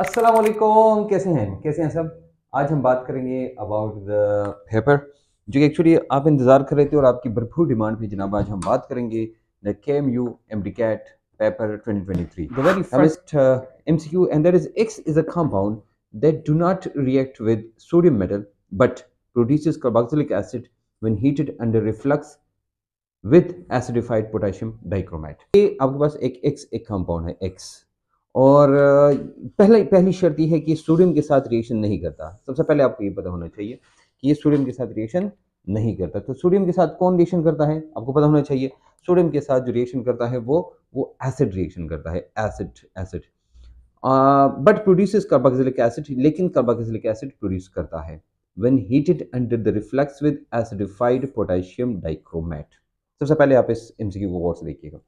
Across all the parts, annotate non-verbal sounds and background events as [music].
असलकुम कैसे हैं कैसे हैं सब आज हम बात करेंगे अबाउट द पेपर जो कि एक्चुअली आप इंतज़ार कर रहे थे और आपकी भरपूर डिमांड पे जनाब आज हम बात करेंगे the K M U M D CAT paper twenty twenty three the M C Q and that is X is a compound that do not react with sodium metal but produce carboxylic acid when heated under reflux with acidified potassium dichromate ये आपके पास एक x एक compound है x और पहले पहली शर्त यह है कि सोडियम के साथ रिएक्शन नहीं करता सबसे पहले आपको ये पता होना चाहिए कि ये सोडियम के साथ रिएक्शन नहीं करता तो सोडियम के साथ कौन रिएक्शन करता है आपको पता होना चाहिए सोडियम के साथ जो रिएक्शन करता है वो वो एसिड रिएक्शन करता है acid acid but produce carboxylic acid लेकिन कार्बोक्सिलिक एसिड प्रोड्यूस करता है when heated under the reflux with acidified potassium dichromate सबसे पहले आप इस एमसीक्यू को गौर से देखिएगा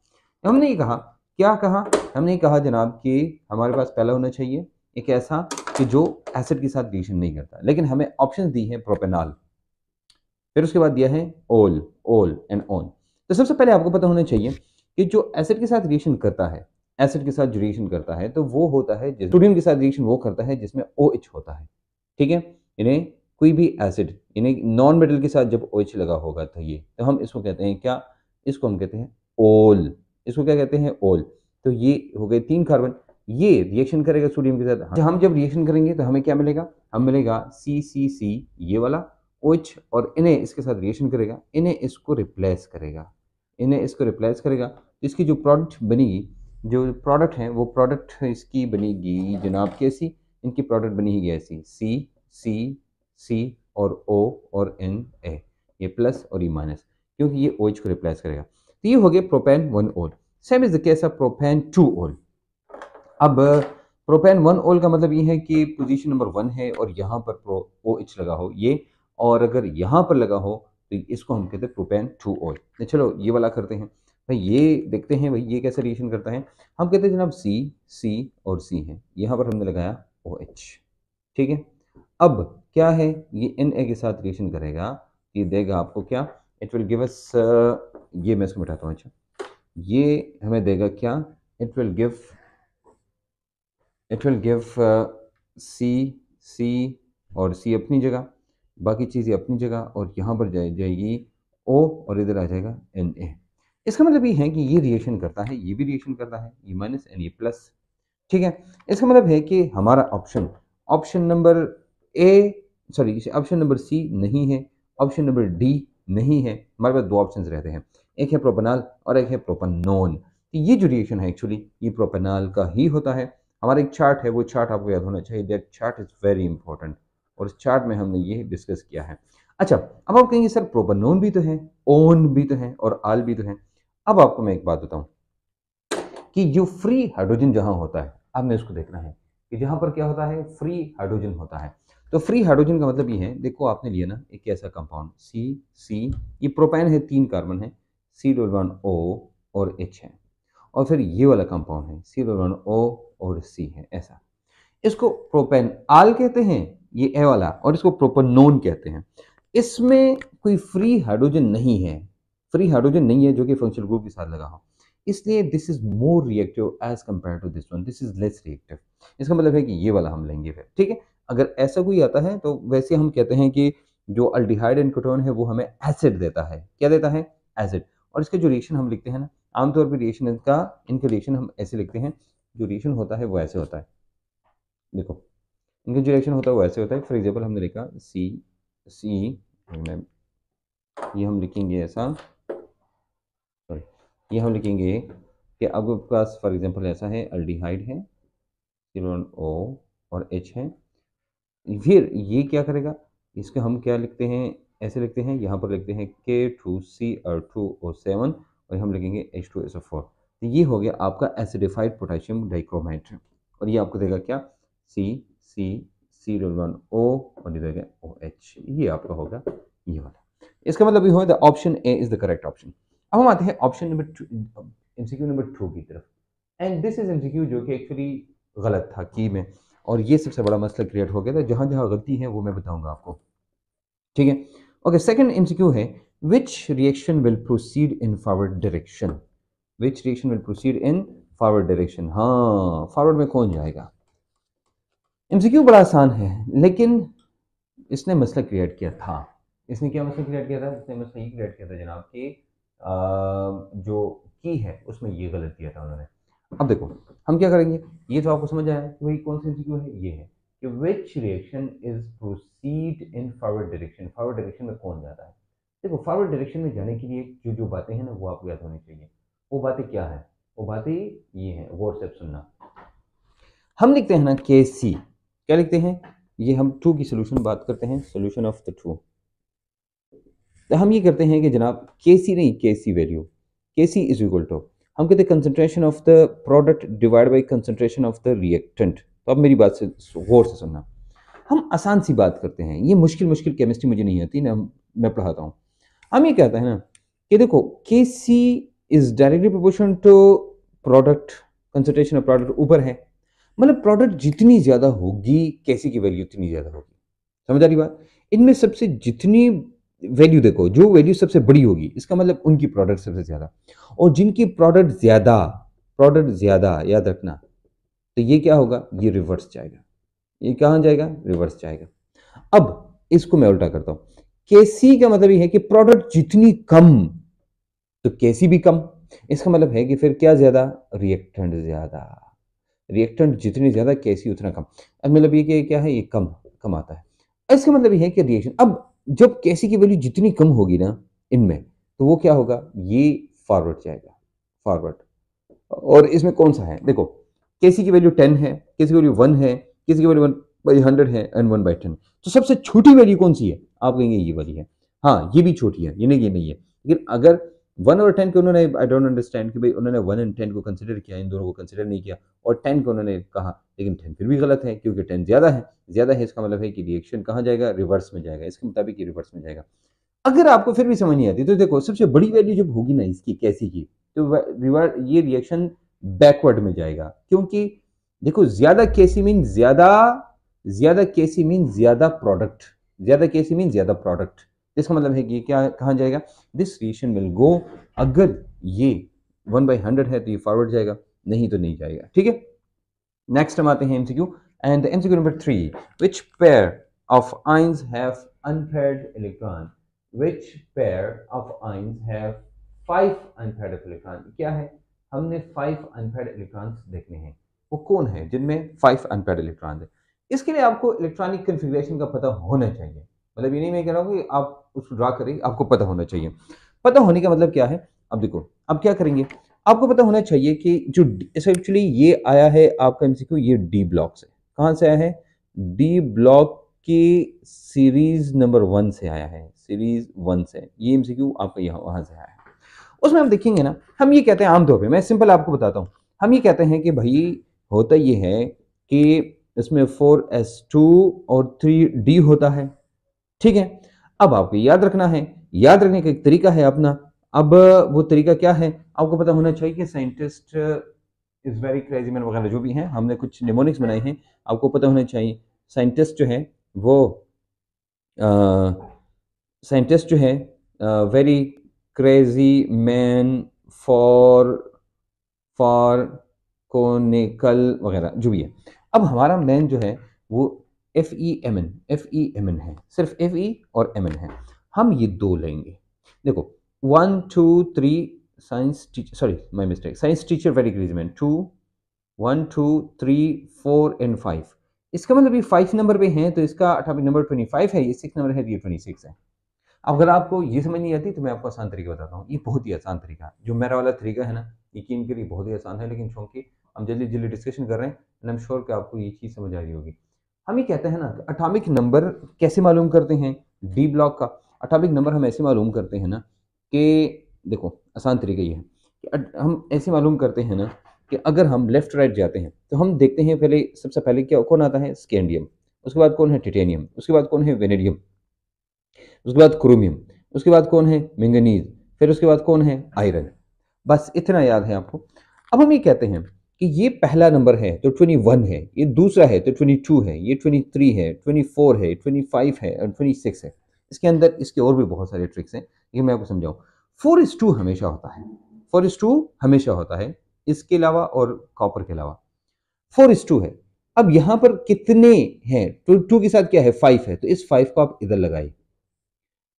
हमने ये कहा क्या कहा हमने कहा जनाब कि हमारे पास पहला होना चाहिए एक ऐसा कि जो एसिड के साथ रिएक्शन नहीं करता लेकिन हमें ऑप्शन दी है प्रोपेनॉल फिर उसके बाद दिया है ओल ओल एंड ओन तो सबसे पहले आपको पता होना चाहिए कि जो एसिड के साथ रिएक्शन करता है एसिड के साथ रिएक्शन करता है तो वो होता है सोडियम के साथ रिएक्शन वो करता है जिसमें ओ OH होता है ठीक है इन्हें कोई भी एसिड इन्हें नॉन मेटल के साथ जब ओ OH लगा होगा तो ये तो हम इसको कहते हैं क्या इसको हम कहते हैं ओल इसको क्या कहते हैं ओल तो ये हो गए तीन कार्बन ये रिएक्शन करेगा सोडियम के साथ हम जब रिएक्शन करेंगे तो हमें क्या मिलेगा हम मिलेगा सी सी सी ये वाला ओच OH, और इन्हें इसके साथ रिएक्शन करेगा इन्हें इसको रिप्लेस करेगा इन्हें इसको रिप्लेस करेगा तो इसकी जो प्रोडक्ट बनेगी जो प्रोडक्ट है वो प्रोडक्ट इसकी बनेगी जनाब कैसी इनकी प्रोडक्ट बनी ही ऐसी सी सी सी और ओ और एन ए ये प्लस और ये माइनस क्योंकि ये ओ OH को रिप्लेस करेगा तो ये हो गए propan one ol same is the case of propan two ol अब प्रोपेन वन ओल का मतलब ये है कि पोजीशन नंबर वन है और यहाँ पर प्रो ओ एच लगा हो ये और अगर यहाँ पर लगा हो तो इसको हम कहते हैं प्रोपेन टू ओल तो चलो ये वाला करते हैं भाई ये देखते हैं भाई ये कैसे रिएक्शन करता है हम कहते हैं जनाब सी सी और सी है यहाँ पर हमने लगाया ओ एच ठीक है अब क्या है ये एन ए के साथ रिएक्शन करेगा ये देगा आपको क्या इट विल गिव अस ये मैं इसको मिटाता हूँ अच्छा ये हमें देगा क्या it will give it will give C C और सी अपनी जगह बाकी चीज़ें अपनी जगह और यहाँ पर जाए जाएगी ओ और इधर आ जाएगा एन ए इसका मतलब ये है कि ये रिएक्शन करता है ये भी रिएक्शन करता है ये माइनस एन ये प्लस ठीक है इसका मतलब है कि हमारा option option number A sorry option number C नहीं है ऑप्शन नंबर डी नहीं है हमारे पास दो ऑप्शन रहते हैं एक है प्रोपेनॉल और एक है प्रोपेनोन तो ये जो रिएक्शन है एक्चुअली ये प्रोपेनॉल का ही होता है हमारा एक चार्ट है वो चार्ट आपको याद होना चाहिए that chart is very important और इस चार्ट में हमने ये डिस्कस किया है अच्छा अब आप कहेंगे सर प्रोपेनोन भी तो है ओन भी तो है और आल भी तो है अब आपको मैं एक बात बताऊं कि जो फ्री हाइड्रोजन जहां होता है अब मैं इसको देखना है कि जहां पर क्या होता है फ्री हाइड्रोजन होता है तो फ्री हाइड्रोजन का मतलब ये है देखो आपने लिया ना एक ऐसा कंपाउंड सी सी ये प्रोपैन है तीन कार्बन है सी डबल वन ओ और एच है और फिर ये वाला कंपाउंड है सी डबल वन ओ और सी है ऐसा इसको प्रोपेन आल कहते हैं ये ए वाला और इसको प्रोपनोन कहते हैं इसमें कोई फ्री हाइड्रोजन नहीं है फ्री हाइड्रोजन नहीं है जो कि फंक्शनल ग्रुप के साथ लगा हो इसलिए this is more reactive as compared to this one this is less reactive इसका मतलब है कि ये वाला हम लेंगे फिर ठीक है अगर ऐसा कोई आता है तो वैसे हम कहते हैं कि जो अल्डिहाइड एंड कोटोन है वो हमें एसिड देता है क्या देता है एसिड और इसके जो रिएक्शन हम लिखते हैं ना आमतौर पर रिएक्शन का इनके रिएक्शन हम ऐसे लिखते हैं जो रिएक्शन होता है वो ऐसे होता है देखो इनका जो रिएक्शन होता है वो ऐसे होता है फॉर एग्जाम्पल हमने लिखा सी सी ये हम लिखेंगे ऐसा सॉरी ये हम लिखेंगे कि अब पास फॉर एग्जाम्पल ऐसा है अल्डीहाइड है सिलोन ओ और एच है फिर ये क्या करेगा इसके हम क्या लिखते हैं ऐसे लिखते हैं यहाँ पर लिखते हैं K two C R two O seven और हम लिखेंगे H two S O four तो ये हो गया आपका एसिडिफाइड पोटेशियम डाइक्रोमाइट और ये आपको देगा क्या सी सी सी डबल वन ओ और ये देगा ओ एच ये आपका होगा ये वाला इसका मतलब ये the option A is the correct option अब हम आते हैं option number two MCQ number two की तरफ एंड दिस इज क्यू जो कि एक्चुअली गलत था की में और ये सबसे बड़ा मसला क्रिएट हो गया था जहाँ जहाँ गलती है वो मैं बताऊँगा आपको ठीक है ओके सेकेंड एमसीक्यू है which reaction will proceed in forward direction which reaction will proceed in forward direction हाँ फॉरवर्ड में कौन जाएगा एमसीक्यू बड़ा आसान है लेकिन इसने मसला क्रिएट किया था इसने क्या मसला क्रिएट किया था इसने मसला ये क्रिएट किया था जनाब कि जो की है उसमें ये गलत किया था उन्होंने अब देखो हम क्या करेंगे ये तो आपको समझ आया कि भाई कौन सी एमसीक्यू है ये है कि which reaction is proceed in forward direction forward direction में कौन जा रहा है देखो फॉरवर्ड डायरेक्शन में जाने के लिए जो जो बातें हैं ना वो आपको याद होनी चाहिए वो बातें क्या है वो बातें ये हैं व्हाट्सएप सुनना हम लिखते हैं ना के सी क्या लिखते हैं ये हम टू की सोल्यूशन बात करते हैं सोल्यूशन ऑफ द टू तो हम ये करते हैं कि जनाब के सी नहीं के सी वैल्यू के सी इज इक्वल टू हम कहते हैं concentration of the product divide by concentration of the reactant तो अब मेरी बात से गौर से सुनना हम आसान सी बात करते हैं ये मुश्किल मुश्किल केमिस्ट्री मुझे नहीं आती ना मैं पढ़ाता हूँ हम ये कहते हैं ना कि देखो K C is directly proportional to product concentration of product ऊपर है मतलब प्रोडक्ट जितनी ज़्यादा होगी कैसी की वैल्यू उतनी ज़्यादा होगी समझ आ रही बात इनमें सबसे जितनी वैल्यू देखो जो वैल्यू सबसे बड़ी होगी इसका मतलब उनकी प्रोडक्ट सबसे ज़्यादा और जिनकी प्रोडक्ट ज़्यादा प्रोडक्ट ज़्यादा याद रखना तो ये क्या होगा ये रिवर्स जाएगा ये कहाँ जाएगा रिवर्स जाएगा अब इसको मैं उल्टा करता हूं केसी का मतलब ये है कि प्रोडक्ट जितनी कम तो केसी भी कम इसका मतलब है कि फिर क्या ज़्यादा रिएक्टेंट ज़्यादा रिएक्टेंट जितनी ज़्यादा केसी उतना कम अब मतलब ये क्या है ये कम कम आता है इसका मतलब ये है कि रिएक्शन अब जब कैसी की वैल्यू जितनी कम होगी ना इनमें तो वो क्या होगा ये फॉरवर्ड जाएगा फॉरवर्ड और इसमें कौन सा है देखो कैसी की वैल्यू टेन है कैसी की वैल्यू वन है किसी की वैल्यू वन बाई हंड्रेड है एंड वन बाई टेन तो सबसे छोटी वैल्यू कौन सी है आप कहेंगे ये वाली है हाँ ये भी छोटी है ये नहीं ये नहीं है लेकिन अगर वन और टेन को उन्होंने आई डोंट अंडरस्टैंड कि भाई उन्होंने वन एंड टेन को कंसिडर किया इन दोनों को कंसिडर नहीं किया और टेन को उन्होंने कहा लेकिन टेन फिर भी गलत है क्योंकि टेन ज़्यादा है ज़्यादा है इसका मतलब है कि रिएक्शन कहाँ जाएगा रिवर्स में जाएगा इसके मुताबिक ये रिवर्स में जाएगा अगर आपको फिर भी समझ नहीं आती तो देखो सबसे बड़ी वैल्यू जब होगी ना इसकी कैसी की तो रिवर्स ये रिएक्शन बैकवर्ड में जाएगा क्योंकि देखो ज़्यादा कैसी मीन ज़्यादा ज़्यादा कैसी मीन ज़्यादा प्रोडक्ट ज़्यादा कैसी मीन ज़्यादा प्रोडक्ट इसका मतलब है कि ये क्या कहा जाएगा दिस रिएक्शन विल गो अगर ये वन बाई हंड्रेड है तो ये फॉरवर्ड जाएगा नहीं तो नहीं जाएगा ठीक है नेक्स्ट हम आते हैं MCQ and MCQ number three which pair of ions have unpaired electron which pair of ions have five unpaired electron क्या है हमने फाइव अनपेड इलेक्ट्रॉन देखने हैं वो कौन है जिनमें फाइव अनपेड इलेक्ट्रॉन है इसके लिए आपको इलेक्ट्रॉनिक कन्फिग्रेशन का पता होना चाहिए मतलब ये नहीं मैं कह रहा हूँ कि आप उसको ड्रा करेंगे आपको पता होना चाहिए पता होने का मतलब क्या है अब देखो अब क्या करेंगे आपको पता होना चाहिए कि जो एक्चुअली ये आया है आपका एमसीक्यू ये डी ब्लॉक से कहाँ से आया है डी ब्लॉक के सीरीज नंबर वन से आया है सीरीज वन से ये एमसीक्यू आपका यहाँ वहाँ से आया है उसमें हम देखेंगे ना हम ये कहते हैं आमतौर पर मैं सिंपल आपको बताता हूँ हम ये कहते हैं कि भाई होता ये है कि इसमें फोर एस टू और थ्री डी होता है ठीक है अब आपको याद रखना है याद रखने का एक तरीका है अपना अब वो तरीका क्या है आपको पता होना चाहिए कि scientist is very crazy man वगैरह जो भी हैं हमने कुछ निमोनिक्स बनाए हैं आपको पता होना चाहिए साइंटिस्ट जो है वो uh, साइंटिस्ट जो है very crazy man for for conical वगैरह जो भी है अब हमारा मैन जो है वो F E M N F E M N है सिर्फ एफ ई e और एम एन है हम ये दो लेंगे देखो one two three science teacher sorry my mistake science teacher very agreement to one two three four and five इसका मतलब ये फाइव नंबर पे हैं तो इसका अठावी नंबर ट्वेंटी फाइव है ये सिक्स नंबर है तो ये ट्वेंटी सिक्स है अगर आपको ये समझ नहीं आती तो मैं आपको आसान तरीका बताता हूँ ये बहुत ही आसान तरीका जो मेरा वाला तरीका है ना यकीन के लिए बहुत ही आसान है लेकिन चूँकि हम जल्दी जल्दी डिस्कशन कर रहे हैं एंड एम श्योर कि आपको ये चीज़ समझ आ रही होगी हम ये कहते हैं ना कि अटामिक नंबर कैसे मालूम करते हैं डी ब्लॉक का अटामिक नंबर हम ऐसे मालूम करते हैं ना कि देखो आसान तरीका ये है कि हम ऐसे मालूम करते हैं ना कि अगर हम लेफ़्ट राइट जाते हैं तो हम देखते हैं पहले सबसे पहले क्या कौन आता है स्कैंडियम उसके बाद कौन है टिटेनियम उसके बाद कौन है वेनेडियम उसके बाद क्रोमियम उसके बाद कौन है मिंगनीज फिर उसके बाद कौन है आयरन बस इतना याद है आपको अब हम ये कहते हैं कि ये पहला नंबर है तो 21 है ये दूसरा है तो 22 है ये 23 है 24 है 25 है और 26 है इसके अंदर इसके और भी बहुत सारे ट्रिक्स हैं ये मैं आपको समझाऊँ फोर इज टू हमेशा होता है फोर इज टू हमेशा होता है इसके अलावा और कॉपर के अलावा फोर इज टू है अब यहाँ पर कितने हैं तो टू के साथ क्या है फाइव है तो इस फाइव को आप इधर लगाए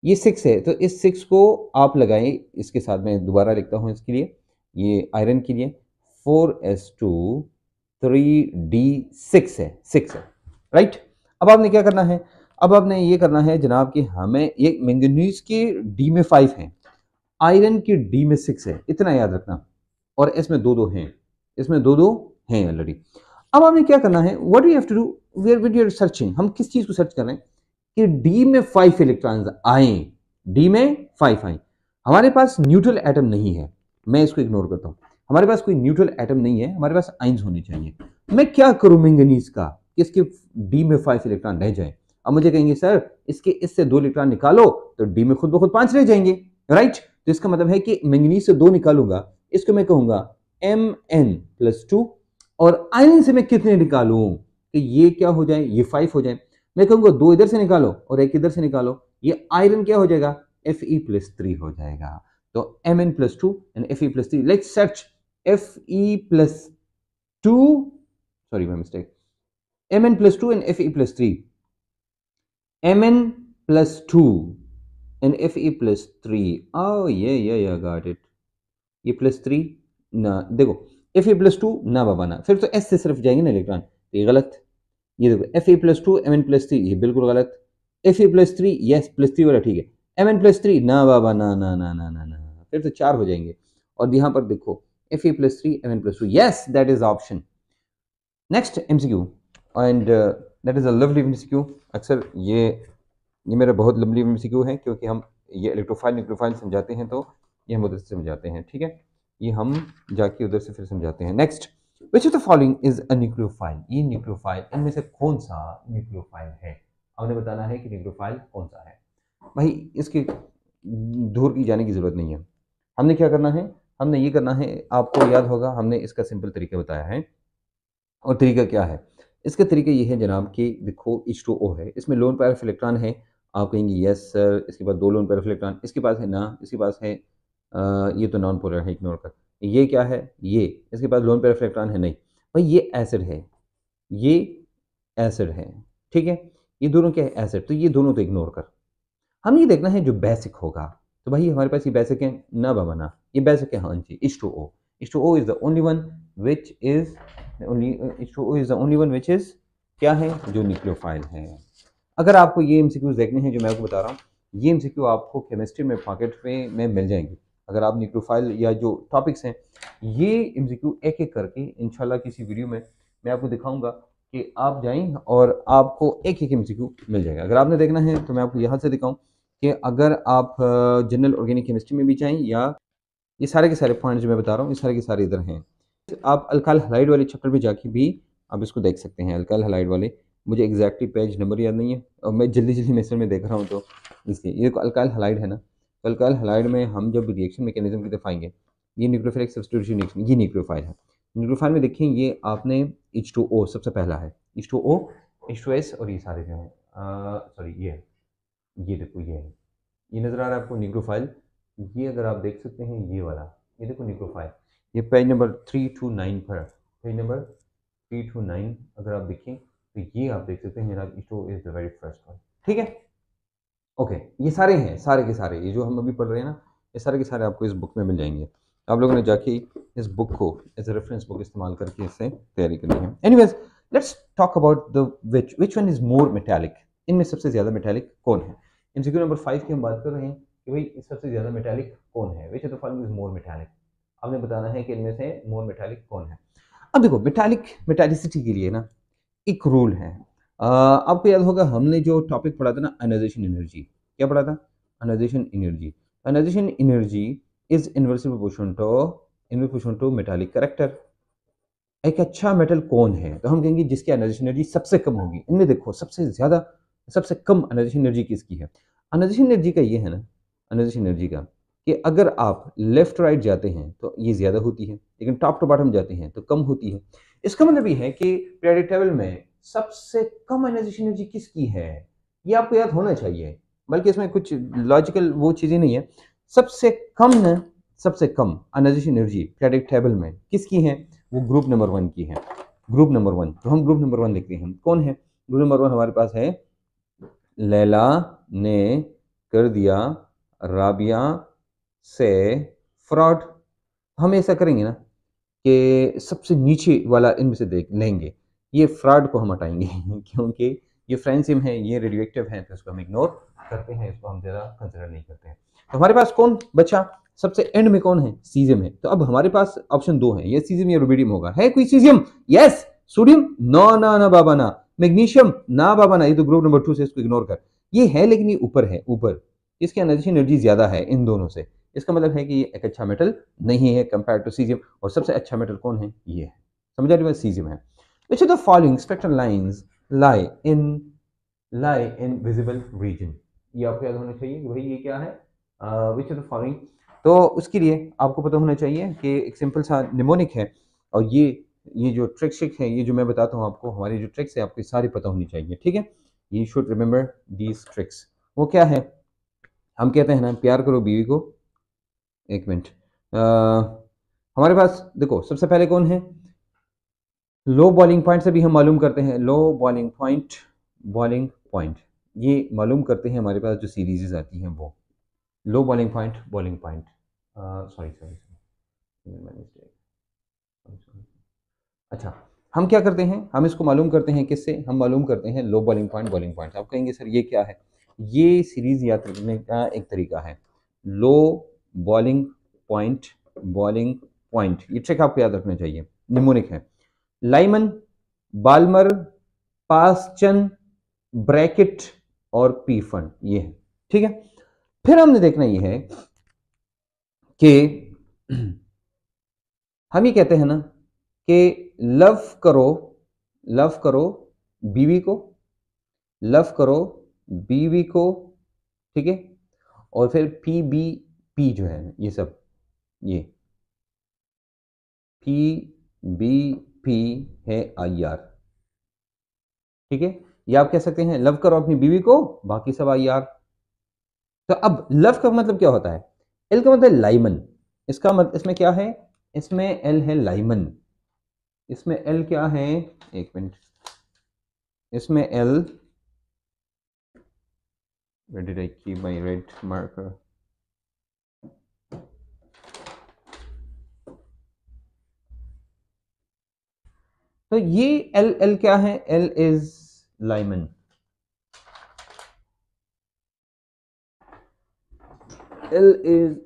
ये सिक्स है तो इस सिक्स को आप लगाएं इसके साथ मैं दोबारा लिखता हूँ इसके लिए ये आयरन के लिए four S two three D six है सिक्स है राइट अब आपने क्या करना है अब आपने ये करना है जनाब कि हमें ये मैंगनीज के डी में फाइव है आयरन के डी में सिक्स है इतना याद रखना और इसमें दो दो हैं इसमें दो दो हैं ऑलरेडी अब हमें क्या करना है what you have to do where what you're searching हम किस चीज़ को सर्च कर रहे हैं कि डी में फाइव इलेक्ट्रॉन्स आए डी में फाइव आए हमारे पास न्यूट्रल एटम नहीं है मैं इसको इग्नोर करता हूं हमारे पास कोई न्यूट्रल एटम नहीं है हमारे पास आइंस होने चाहिए मैं क्या करूँ मैंगनीज का इसके डी में फाइव इलेक्ट्रॉन रह जाए अब मुझे कहेंगे सर इसके इससे दो इलेक्ट्रॉन निकालो तो डी में खुद ब खुद पांच रह जाएंगे राइट तो इसका मतलब है कि मैंगनीज से दो निकालूंगा इसको मैं कहूंगा एम एन प्लस टू और आयरन से मैं कितने निकालू कि ये क्या हो जाए ये फाइव हो जाए मैं कहूंगा दो इधर से निकालो और एक इधर से निकालो ये आयरन क्या हो जाएगा एफ ई प्लस थ्री हो जाएगा तो M N plus two and F E plus three let search F E plus two sorry my mistake M N plus two and F E plus three M N plus two and F E plus three आओ ये ये got it ये plus three ना देखो F E plus to ना बाबा ना फिर तो एस से सिर्फ जाएंगे ना इलेक्ट्रॉन तो ये गलत ये देखो F E plus two M N plus three ये बिल्कुल गलत F E plus three yes plus three वाला ठीक है एम एन प्लस थ्री ना बाबा ना ना ना ना ना ना फिर तो चार हो जाएंगे और यहाँ पर देखो Fa plus 3, Mn plus 2. Yes, that is option. Next MCQ and uh, that is a lovely MCQ. अक्सर ये ये मेरा बहुत लंबी एम है क्योंकि हम ये इलेक्ट्रोफाइल न्यूक्ट्रोफाइल समझाते हैं तो ये हम उधर से समझाते हैं ठीक है ये हम जाके उधर से फिर समझाते हैं next which of the following is a nucleophile ये न्यूक्लियोफाइल इनमें से कौन सा न्यूक्लियोफाइल है हमने बताना है कि न्यूक्लियोफाइल कौन सा है भाई इसकी दूर की जाने की ज़रूरत नहीं है हमने क्या करना है हमने ये करना है आपको याद होगा हमने इसका सिंपल तरीका बताया है और तरीका क्या है इसका तरीका ये है जनाब कि देखो एच टू ओ है इसमें लोन पैरफ इलेक्ट्रॉन है आप कहेंगे यस सर इसके पास दो लोन पैरफ इलेक्ट्रॉन इसके पास है ना इसके पास है आ, ये तो नॉन पोलर है इग्नोर कर ये क्या है ये इसके पास लोन पैरफ इलेक्ट्रॉन है नहीं भाई ये एसिड है ये एसिड है ठीक है ये दोनों क्या है एसिड तो ये दोनों तो इग्नोर कर हमें ये देखना है जो बेसिक होगा तो भाई हमारे पास ये बैसक है न बना ये बैसक है हाँ जी इस टू ओ इस two O is the only one which is only O is the only one which is क्या है जो न्यूक्लियोफाइल है अगर आपको ये एम देखने हैं जो मैं आपको बता रहा हूँ ये एम आपको केमिस्ट्री में पॉकेट में, में मिल जाएंगे अगर आप न्यूक्लियोफाइल या जो टॉपिक्स हैं ये एम एक एक करके इन किसी वीडियो में मैं आपको दिखाऊंगा कि आप जाएं और आपको एक एक एम मिल जाएगा अगर आपने देखना है तो मैं आपको यहाँ से दिखाऊँ कि अगर आप जनरल ऑर्गेनिक केमिस्ट्री में भी जाएँ या ये सारे के सारे पॉइंट जो मैं बता रहा हूँ ये सारे के सारे इधर हैं आप अलकाल हलाइड वाले चैप्टर में जाके भी आप इसको देख सकते हैं अलकाल हलाइड वाले मुझे एग्जैक्टली पेज नंबर याद नहीं है और मैं जल्दी जल्दी मैसेज में देख रहा हूँ तो इसलिए ये अलकाल हलाइड है ना तो अलकाल हलाइड में हम जब रिएक्शन मैकेनिज्म की तरफ आएंगे ये एक सब्सटीट्यूशन रिएक्शन ये न्यूक्लियोफाइल है न्यूक्रोफाइल में देखें ये आपने एच टू ओ सबसे पहला है H two O H two S और ये सारे जो हैं सॉरी ये ये देखो ये है ये नज़र आ रहा है आपको निग्रो फाइल ये अगर आप देख सकते हैं ये वाला ये देखो निग्रो फाइल ये page number three two nine पर page number three two nine अगर आप देखें तो ये आप देख सकते हैं मेरा issue is the very first one ठीक है ओके ये सारे हैं सारे के सारे ये जो हम अभी पढ़ रहे हैं ना ये सारे के सारे आपको इस बुक में मिल जाएंगे आप लोगों ने जाके इस बुक को एज ए रेफरेंस बुक इस्तेमाल करके इससे तैयारी करनी है anyways let's talk about the which which one is more metallic इनमें सबसे ज़्यादा मेटेलिक कौन है एम नंबर फाइव की हम बात कर रहे हैं कि भाई सबसे ज़्यादा मेटेलिक कौन है विच ऑफ दिन मोर मेटालिक आपने बताना है कि इनमें से मोर मेटालिक कौन है अब देखो मेटालिक मेटालिसिटी के लिए ना एक रूल है आपको याद होगा हमने जो टॉपिक पढ़ा था ना अनाइजेशन एनर्जी क्या पढ़ा था ionization energy ionization energy is inversely proportion to इनमें क्वेश्चन टू मेटालिक करेक्टर एक अच्छा मेटल कौन है तो हम कहेंगे जिसकी अनाइजेशन एनर्जी सबसे कम होगी इनमें देखो सबसे ज़्यादा सबसे कम अनाइजेशन एनर्जी किसकी है अनाइजेशन एनर्जी का ये है ना अनाइजेशन एनर्जी का कि अगर आप लेफ्ट राइट जाते हैं तो ये ज़्यादा होती है लेकिन टॉप टू बॉटम जाते हैं तो कम होती है इसका मतलब ये है कि पीरियडिक टेबल में सबसे कम एनाइजेशन एनर्जी किसकी है ये आपको याद होना चाहिए बल्कि इसमें कुछ लॉजिकल वो चीज़ें नहीं है सबसे कम न सबसे कम अनाइजेशन एनर्जी पीरियडिक टेबल में किसकी है वो ग्रुप नंबर वन की है ग्रुप नंबर वन तो हम ग्रुप नंबर वन देखते हैं कौन है ग्रुप नंबर वन हमारे पास है लैला ने कर दिया राबिया से फ्रॉड हम ऐसा करेंगे ना कि सबसे नीचे वाला इनमें से देख लेंगे ये फ्रॉड को हम हटाएंगे [laughs] क्योंकि ये फ्रेंसिम है ये रेडियोक्टिव है तो इसको हम इग्नोर करते हैं इसको हम ज़्यादा कंसिडर नहीं करते हैं तो हमारे पास कौन बचा सबसे एंड में कौन है सीजियम है तो अब हमारे पास ऑप्शन दो है ये सीजियम या रुबिडियम होगा है कोई सीजियम यस सोडियम ना ना ना बाबा ना मैग्नीशियम ना बाबा ना ये तो ग्रुप नंबर टू से इसको इग्नोर कर ये है लेकिन ये ऊपर है ऊपर इसके एनर्जी एनर्जी ज़्यादा है इन दोनों से इसका मतलब है कि ये एक अच्छा मेटल नहीं है कंपेयर टू सीजियम और सबसे अच्छा मेटल कौन है ये है समझा रही सीजियम है which the following spectral lines lie in lie in visible region ये आपको याद होना चाहिए कि भाई ये क्या है विच द फॉलोइंग तो उसके लिए आपको पता होना चाहिए कि एक सिंपल सा निमोनिक है और ये ये जो ट्रिक्स है ये जो मैं बताता हूँ आपको हमारी जो ट्रिक्स है आपको सारी पता होनी चाहिए ठीक है you should remember these tricks वो क्या है हम कहते हैं ना प्यार करो बीवी को एक मिनट हमारे पास देखो सबसे पहले कौन है लो बॉलिंग पॉइंट से भी हम मालूम करते हैं low boiling point boiling point ये मालूम करते हैं हमारे पास जो सीरीजेज आती हैं वो low boiling point boiling point sorry sorry sorry अच्छा हम क्या करते हैं हम इसको मालूम करते हैं किससे हम मालूम करते हैं low boiling point boiling point आप कहेंगे सर ये क्या है ये सीरीज याद करने का एक तरीका है लो बॉलिंग पॉइंट बॉलिंग पॉइंट ये ट्रिक आपको याद रखना चाहिए निमोनिक है लाइमन बालमर पासचन ब्रैकेट और पी ये है ठीक है फिर हमने देखना ये है कि [clears throat] हम ये कहते हैं ना कि लव करो लव करो बीवी को लव करो बीवी को ठीक है और फिर पी बी पी जो है ये सब ये पी बी पी है आई आर ठीक है ये आप कह सकते हैं लव करो अपनी बीवी को बाकी सब आई आर तो अब लव का मतलब क्या होता है एल का मतलब लाइमन इसका मतलब इसमें क्या है इसमें एल है लाइमन इसमें एल क्या है एक मिनट इसमें एल रेडी रेड की बाई रेड red तो ये L L क्या है L is Lyman L is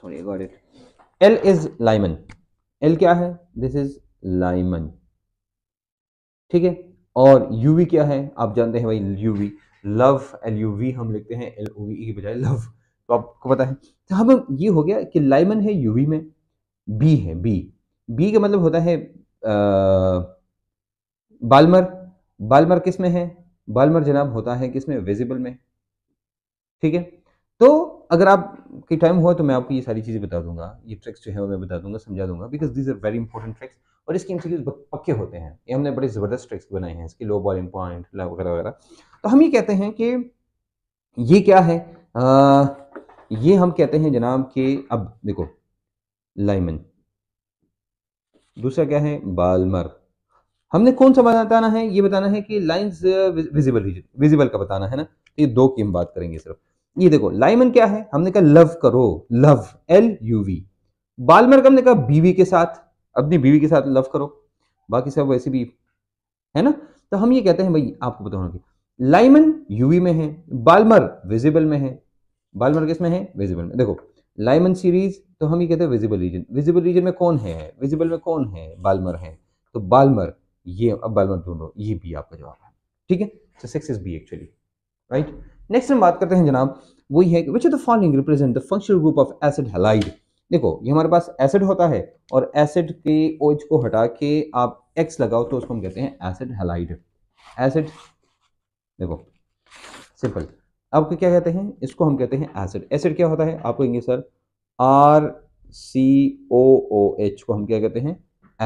sorry god it L is Lyman L क्या है दिस इज लाइमन ठीक है और यूवी क्या है आप जानते हैं भाई U V love L U V हम लिखते हैं एल ओ वी की बजाय लव तो आपको पता है तो अब ये हो गया कि लाइमन है यूवी में बी है बी बी का मतलब होता है आ, बाल्मर बाल्मर किस में है बाल्मर जनाब होता है किस में विजिबल में ठीक है तो अगर आप की टाइम हुआ तो मैं आपको ये सारी चीज़ें बता दूंगा ये ट्रिक्स जो है मैं बता दूंगा समझा दूंगा because these are very important tricks और इसके एम पक्के होते हैं ये हमने बड़े ज़बरदस्त ट्रिक्स बनाए हैं इसके लो बॉलिंग पॉइंट वगैरह वगैरह तो हम ये कहते हैं कि ये क्या है आ, ये हम कहते हैं जनाब के अब देखो लाइमन दूसरा क्या है बालमर हमने कौन सा बताना है ये बताना है कि लाइंस विजिबल रीजन विजिबल का बताना है ना तो ये दो की हम बात करेंगे सिर्फ ये देखो लाइमन क्या है हमने कहा लव करो love L U V Balmer हमने कहा बीवी के साथ अपनी बीवी के साथ लव करो बाकी सब वैसे भी है ना तो हम ये कहते हैं भाई आपको पता लाइमन यूवी में है बालमर विजिबल में है बालमर किस में है विजिबल में देखो लाइमन सीरीज तो हम ये कहते हैं विजिबल रीजन विजिबल रीजन में कौन है विजिबल में कौन है बालमर है तो बालमर ये अब बालमर ढूंढो ये भी आपका जवाब है ठीक है तो six is B actually right next हम बात करते हैं जनाब वही है which the following represent the functional group of acid halide देखो ये हमारे पास एसिड होता है और एसिड के ओज OH को हटा के आप एक्स लगाओ तो उसको हम कहते हैं एसिड हेलाइड एसिड देखो सिंपल आपको क्या कहते हैं इसको हम कहते हैं एसिड एसिड क्या होता है आप कहेंगे sir R C O O H को हम क्या कहते हैं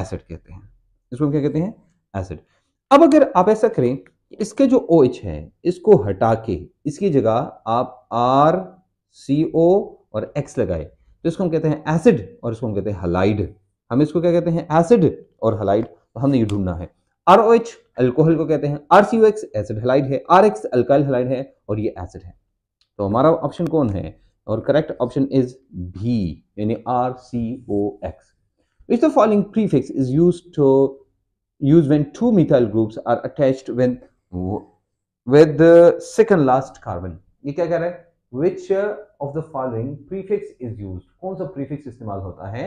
एसिड कहते हैं इसको हम क्या कहते हैं एसिड अब अगर आप ऐसा करें इसके जो ओ OH है इसको हटा के इसकी जगह आप आर सी ओ और एक्स लगाए तो इसको हम कहते हैं एसिड और इसको हम कहते हैं हलाइड हम इसको क्या कहते हैं एसिड और हलाइड तो हमने ये ढूंढना है आर ओ एच अल्कोहल को कहते हैं R C O X acid halide है आर एक्स अल्काइल हलाइड है और ये एसिड है तो हमारा ऑप्शन कौन है और करेक्ट ऑप्शन इज भी यानी R C O X Which the following prefix is used to use when two methyl groups are attached when with second last carbon ये क्या कह रहा है which of the following prefix is use कौन सा prefix इस्तेमाल होता है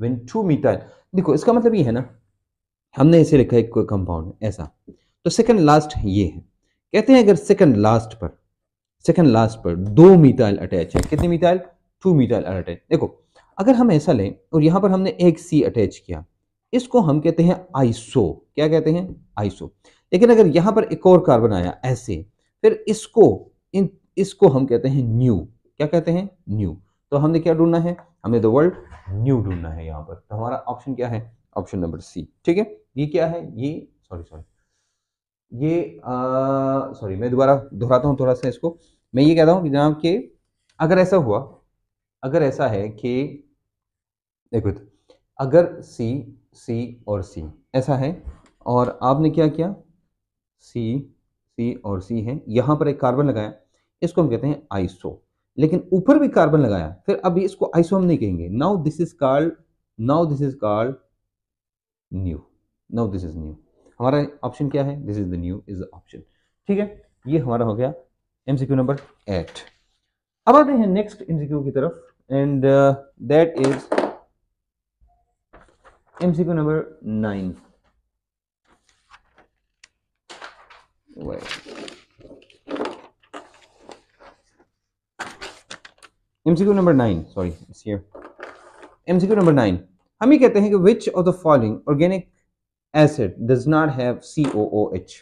वेन टू मीटाइल देखो इसका मतलब ये है ना हमने इसे लिखा एक कंपाउंड ऐसा तो सेकंड लास्ट ये है कहते हैं अगर सेकंड लास्ट पर सेकंड लास्ट पर दो मिथाइल अटैच है कितने मिथाइल टू मिथाइल अटैच देखो अगर हम ऐसा लें और यहां पर हमने एक सी अटैच किया इसको हम कहते हैं आइसो क्या कहते हैं आइसो लेकिन अगर यहां पर एक और कार्बन आया ऐसे फिर इसको इन इसको हम कहते हैं न्यू क्या कहते हैं न्यू तो हमने क्या ढूंढना है हमें द वर्ल्ड न्यू ढूंढना है यहां पर तो हमारा ऑप्शन क्या है ऑप्शन नंबर सी ठीक है ये क्या है ये सॉरी सॉरी ये सॉरी मैं दोबारा दोहराता हूं थोड़ा सा इसको मैं ये कहता हूं कि जनाब के अगर ऐसा हुआ अगर ऐसा है कि देखो अगर सी सी और सी ऐसा है और आपने क्या किया सी सी और सी है यहाँ पर एक कार्बन लगाया इसको हम कहते हैं आइसो लेकिन ऊपर भी कार्बन लगाया फिर अभी इसको आइसो हम नहीं कहेंगे now this is called now this is called new now this is new हमारा ऑप्शन क्या है this is the new is the option ठीक है ये हमारा हो गया एमसीक्यू नंबर एट अब आते हैं नेक्स्ट एमसीक्यू की तरफ and that is MCQ number nine MCQ number nine sorry it's MCQ number nine हम ये कहते हैं कि which of the following organic acid does not have C O O H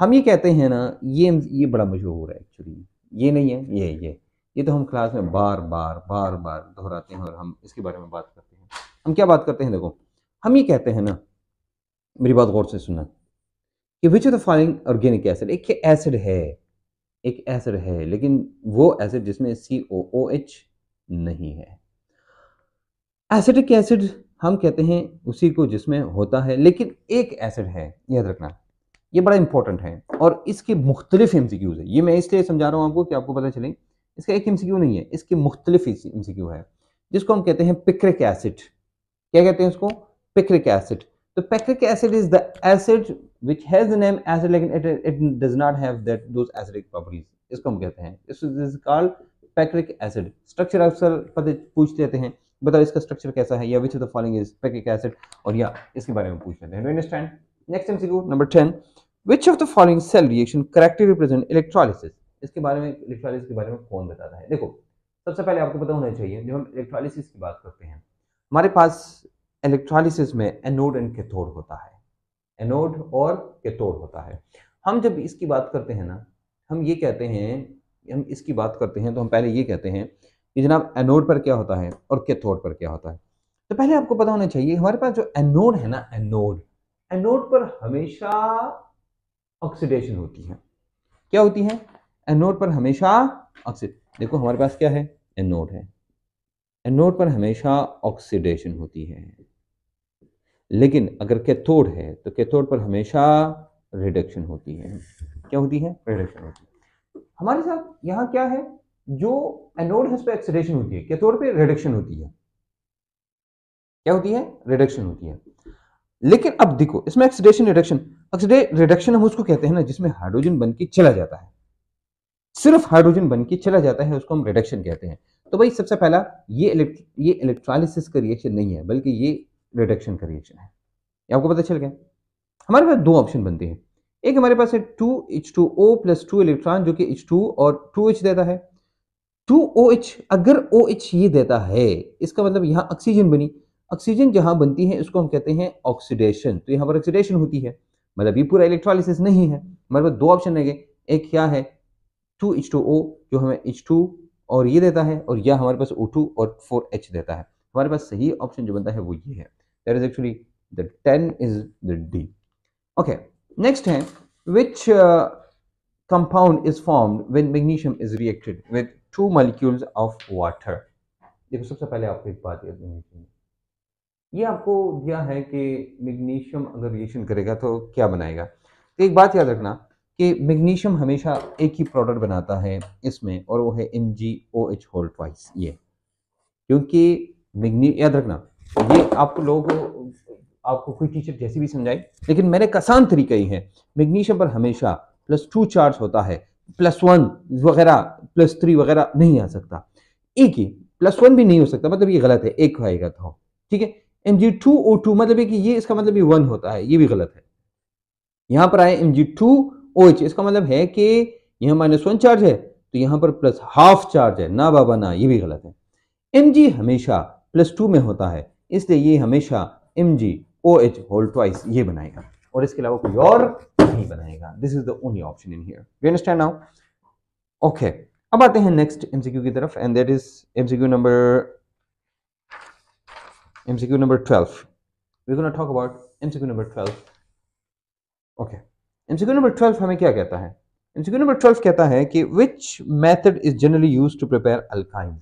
हम ये कहते हैं ना ये ये बड़ा मशहूर है एक्चुअली ये नहीं है ये ये ये तो हम क्लास में बार बार बार बार दोहराते हैं और हम इसके बारे में बात करते हैं हम क्या बात करते हैं देखो हम ये कहते हैं ना मेरी बात गौर से सुनना कि which of the following organic acid एक एसिड है एक एसिड है लेकिन वो एसिड जिसमें सी ओ ओ एच नहीं है एसिडिक एसिड हम कहते हैं उसी को जिसमें होता है लेकिन एक एसिड है याद रखना ये बड़ा इंपॉर्टेंट है और इसके मुख्तलिफ एम है ये मैं इसलिए समझा रहा हूँ आपको कि आपको पता चले इसका एक एम नहीं है इसके मुख्तलिफ एम है जिसको हम कहते हैं पिक्रिक एसिड क्या कहते हैं उसको picric acid. The picric acid is the acid which has the name acid लेकिन it, it does not have that those acidic properties. इसको हम कहते हैं इस is called picric acid structure अक्सर पता पूछ लेते हैं बताओ इसका स्ट्रक्चर कैसा है या which of the following is picric acid और या इसके बारे में पूछ लेते हैं understand next MCQ number 10 which of the following cell reaction correctly represent electrolysis इसके बारे में इलेक्ट्रोलाइसिस के बारे में कौन बताता है देखो सबसे पहले आपको पता होना चाहिए जब हम इलेक्ट्रोलाइसिस की बात करते हैं हमारे पास इलेक्ट्रॉलिसिस में एनोड एंड कैथोड होता है एनोड और कैथोड होता है हम जब इसकी बात करते हैं ना हम ये कहते हैं हम इसकी बात करते हैं तो हम पहले ये कहते हैं कि जनाब एनोड पर क्या होता है और कैथोड पर क्या होता है तो पहले आपको पता होना चाहिए हमारे पास जो एनोड है ना एनोड एनोड पर हमेशा ऑक्सीडेशन होती है क्या होती है एनोड पर हमेशा ऑक्सीड देखो हमारे पास क्या है एनोड है एनोड पर हमेशा ऑक्सीडेशन होती है लेकिन अगर कैथोड है तो कैथोड पर हमेशा रिडक्शन होती है क्या होती है रिडक्शन होती है हमारे साथ यहाँ क्या है जो एनोड है उस पर एक्सीडेशन होती है कैथोड पे रिडक्शन होती है क्या होती है रिडक्शन होती है लेकिन अब देखो इसमें एक्सीडेशन रिडक्शन रिडक्शन हम उसको कहते हैं ना जिसमें हाइड्रोजन बन के चला जाता है सिर्फ हाइड्रोजन बन के चला जाता है उसको हम रिडक्शन कहते हैं तो भाई सबसे पहला ये ये का रिएक्शन नहीं है बल्कि ये रिडक्शन का रिएक्शन है ये आपको पता चल गया हमारे पास दो ऑप्शन बनते हैं एक हमारे पास है two H two O plus two electron जो कि एच टू और टू एच देता है टू ओ एच अगर ओ एच ये देता है इसका मतलब यहाँ ऑक्सीजन बनी ऑक्सीजन जहाँ बनती है उसको हम कहते हैं ऑक्सीडेशन तो यहाँ पर ऑक्सीडेशन होती है मतलब ये पूरा इलेक्ट्रोलिसिस नहीं है हमारे पास दो ऑप्शन रह गए एक क्या है टू एच टू ओ जो हमें एच टू और ये देता है और यह हमारे पास ओ टू और फोर एच देता है हमारे पास सही ऑप्शन जो बनता है वो ये है that is actually the 10 is the D. Okay, next है which uh, compound is formed when magnesium is reacted with two molecules of water. ये आपको दिया है कि मैग्नीशियम अगर रिएक्शन करेगा तो क्या बनाएगा तो एक बात याद रखना कि मैग्नीशियम हमेशा एक ही प्रोडक्ट बनाता है इसमें और वो है M G O H whole twice ये क्योंकि मैग्नी याद रखना ये आपको लोग आपको कोई टीचर जैसी भी समझाए लेकिन मेरे कसान तरीका ही है मैग्नीशियम पर हमेशा प्लस टू चार्ज होता है प्लस वन वगैरह प्लस थ्री वगैरह नहीं आ सकता एक ही प्लस वन भी नहीं हो सकता मतलब ये गलत है एक आएगा था तो। ठीक है M G two O two मतलब कि ये इसका मतलब ये वन होता है ये भी गलत है यहाँ पर आए M G two O H इसका मतलब है कि यहाँ माइनस वन चार्ज है तो यहाँ पर प्लस हाफ चार्ज है ना बाबा ना ये भी गलत है एम जी हमेशा प्लस टू में होता है इसलिए ये हमेशा M G O H whole twice ये बनाएगा और इसके अलावा कोई और नहीं बनाएगा this is the only option in here you understand now okay अब आते हैं नेक्स्ट एमसीक्यू की तरफ and that is MCQ number MCQ number twelve we gonna talk about MCQ number twelve okay MCQ number twelve हमें क्या कहता है MCQ number twelve कहता है कि which method is generally use to prepare alkynes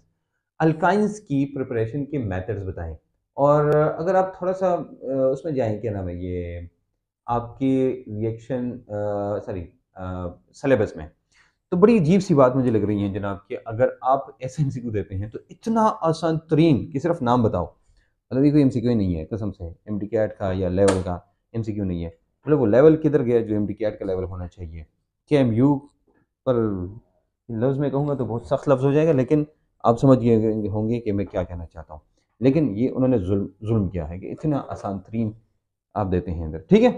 alkynes की preparation के methods बताएं और अगर आप थोड़ा सा उसमें जाए क्या नाम है ये आपकी रिएक्शन सॉरी सलेबस में तो बड़ी अजीब सी बात मुझे लग रही है जनाब कि अगर आप ऐसे एम सी क्यू देते हैं तो इतना आसान तरीन कि सिर्फ नाम बताओ मतलब ये कोई एम सी क्यू नहीं है कसम से एम डी कैट का या लेवल का एम सी नहीं है मतलब वो लेवल किधर गया जो एम डी कैट का लेवल होना चाहिए के एम यू पर लफ्ज़ में कहूँगा तो बहुत सख्त लफ्ज़ हो जाएगा लेकिन आप समझ गए होंगे कि मैं क्या कहना चाहता हूँ लेकिन ये उन्होंने जुल्म जुल्म किया है कि इतना आसान तरीन आप देते हैं अंदर ठीक है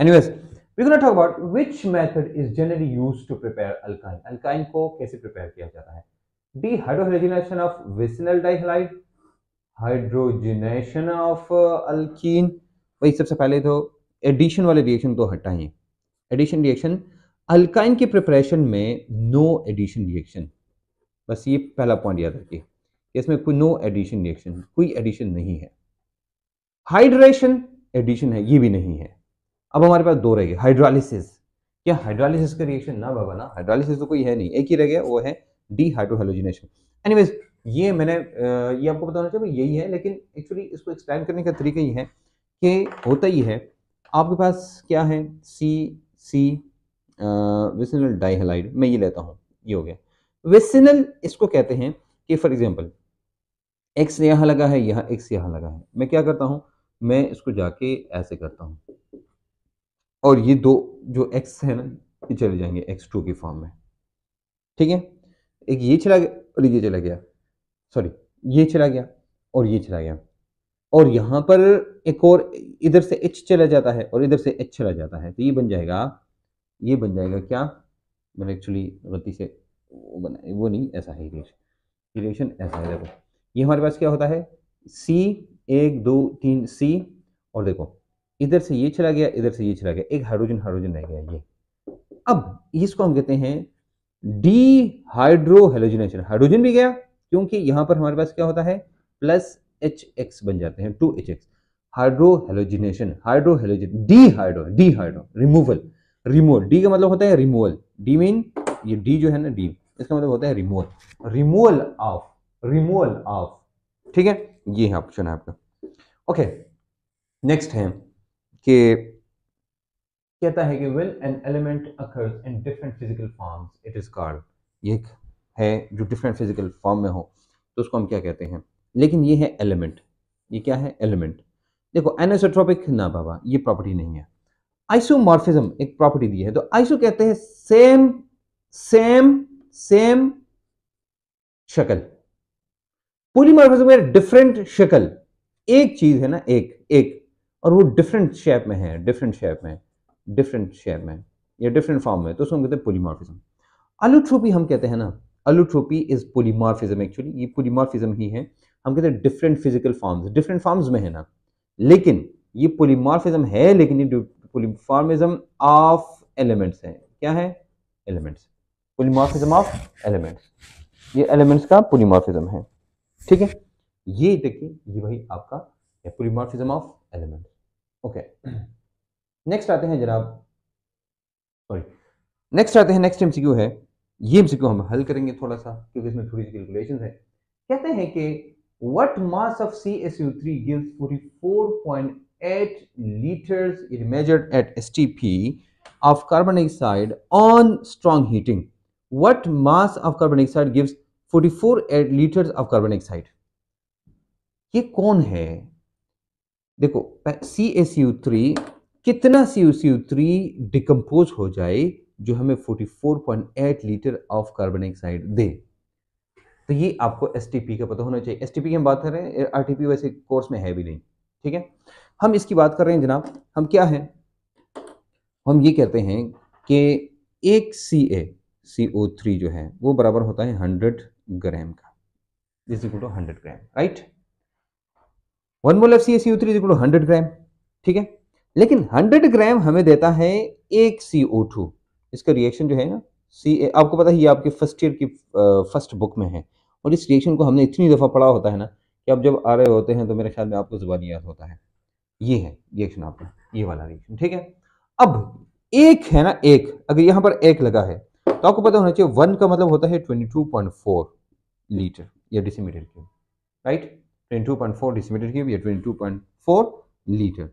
anyways we gonna talk about which method is generally used to prepare alkyne alkyne को कैसे प्रिपेयर किया जाता है dehydrohalogenation of vicinal dihalide hydrogenation of alkene वही सबसे पहले तो एडिशन वाले रिएक्शन को हटाइए एडिशन रिएक्शन अल्काइन की प्रिपरेशन में नो एडिशन रिएक्शन बस ये पहला पॉइंट याद रखिए इसमें कोई नो एडिशन रिएक्शन कोई एडिशन नहीं है हाइड्रेशन एडिशन है ये भी नहीं है अब हमारे पास दो रह गए हाइड्रोलिसिस क्या हाइड्रोलिसिस का रिएक्शन ना बाबा ना हाइड्रोलिसिस तो कोई है नहीं एक ही रह गया वो है डीहाइड्रोहेलोजिनेशन एनीवेज ये मैंने ये आपको बताना चाहिए यही है लेकिन एक्चुअली इसको एक्सप्लेन करने का तरीका ये है कि होता ही है आपके पास क्या है सी सी वेसिनल डाइहलाइड मैं ये लेता हूँ ये हो गया वेसिनल इसको कहते हैं कि फॉर एग्जाम्पल एक्स यहाँ लगा है यहाँ एक्स यहाँ लगा है मैं क्या करता हूँ मैं इसको जाके ऐसे करता हूँ और ये दो जो एक्स है ना ये चले जाएंगे एक्स टू की फॉर्म में ठीक है एक ये चला गया और ये चला गया सॉरी ये चला गया और ये चला गया और यहाँ पर एक और इधर से एच चला जाता है और इधर से एच चला जाता है तो ये बन जाएगा ये बन जाएगा क्या मैंने एक्चुअली गलती से वो बना वो नहीं ऐसा है रिलेशन ऐसा है देखो ये हमारे पास क्या होता है सी एक दो तीन सी और देखो इधर से ये चला गया इधर से ये चला गया एक हाइड्रोजन हाइड्रोजन रह गया ये अब इसको हम कहते हैं डी हाइड्रोहेलोजिनेशन हाइड्रोजन भी गया क्योंकि यहां पर हमारे पास क्या होता है प्लस एच एक्स बन जाते हैं two H X hydrohalogenation hydrohalogen de hydro de hydro removal removal de का मतलब होता है रिमूवल डी मीन ये डी जो है ना डी इसका मतलब होता है removal removal of removal of ठीक है ये है ऑप्शन है आपका ओके नेक्स्ट है कि कहता है कि well an element occurs in different physical forms it is called ये है जो डिफरेंट फिजिकल फॉर्म में हो तो उसको हम क्या कहते हैं लेकिन ये है एलिमेंट ये क्या है एलिमेंट देखो एनासोट्रॉपिक ना बाबा ये प्रॉपर्टी नहीं है आइसोमॉर्फिज्म एक प्रॉपर्टी दी है तो आइसो कहते हैं सेम सेम सेम शक्ल पोलीमर्फिज्म यार डिफरेंट शक्ल एक चीज है ना एक एक और वो डिफरेंट शेप में है डिफरेंट शेप में डिफरेंट शेप में या डिफरेंट फॉर्म में तो उसको हम कहते हैं पोलीमार्फिज्म अलोट्रोपी हम कहते हैं ना अलोट्रोपी इज पोलीमार्फिज्म एक्चुअली ये पोलीमॉर्फिज्म ही है हम कहते हैं different physical forms different forms में है ना लेकिन ये पोलीमार्फिज्म है लेकिन ये पोलीफॉर्मिज्म ऑफ एलिमेंट्स है क्या है एलिमेंट्स पोलीमॉर्फिज्म ऑफ एलिमेंट्स ये एलिमेंट्स का पोलीमार्फिज्म है ठीक है ये देखिए ये भाई आपका polymorphism of element okay next आते हैं जनाब सॉरी नेक्स्ट आते हैं नेक्स्ट एमसीक्यू है ये एमसीक्यू हम हल करेंगे थोड़ा सा क्योंकि इसमें थोड़ी सी कैलकुलेशन है कहते हैं कि what mass of C S U three give forty four point eight litre it measured at S T P of carbon dioxide on strong heating what mass of carbon dioxide gives 44 litre of carbon dioxide ये कौन है देखो C S U three कितना C U C U three decompose हो जाए जो हमें 44.8 litre of carbon dioxide दे तो ये आपको एस का पता होना चाहिए एस की हम बात कर रहे हैं आर वैसे कोर्स में है भी नहीं ठीक है हम इसकी बात कर रहे हैं जनाब हम क्या हैं हम ये कहते हैं कि एक सी ए सी ओ थ्री जो है वो बराबर होता है हंड्रेड ग्राम का this equal to hundred gram right one mole of C S U three equal to hundred gram ठीक है लेकिन हंड्रेड ग्राम हमें देता है एक सी ओ टू इसका रिएक्शन जो है ना सी आपको पता ही आपके फर्स्ट ईयर की फर्स्ट बुक में है और इस रिएक्शन को हमने इतनी दफ़ा पढ़ा होता है ना कि आप जब आ रहे होते हैं तो मेरे ख्याल में आपको जुबान याद होता है ये है रिएक्शन आपका ये वाला रिएक्शन ठीक है अब एक है ना एक अगर यहाँ पर एक लगा है तो आपको पता होना चाहिए वन का मतलब होता है twenty two point four litre या decimetre cube right 22.4 decimeter cube या 22.4 लीटर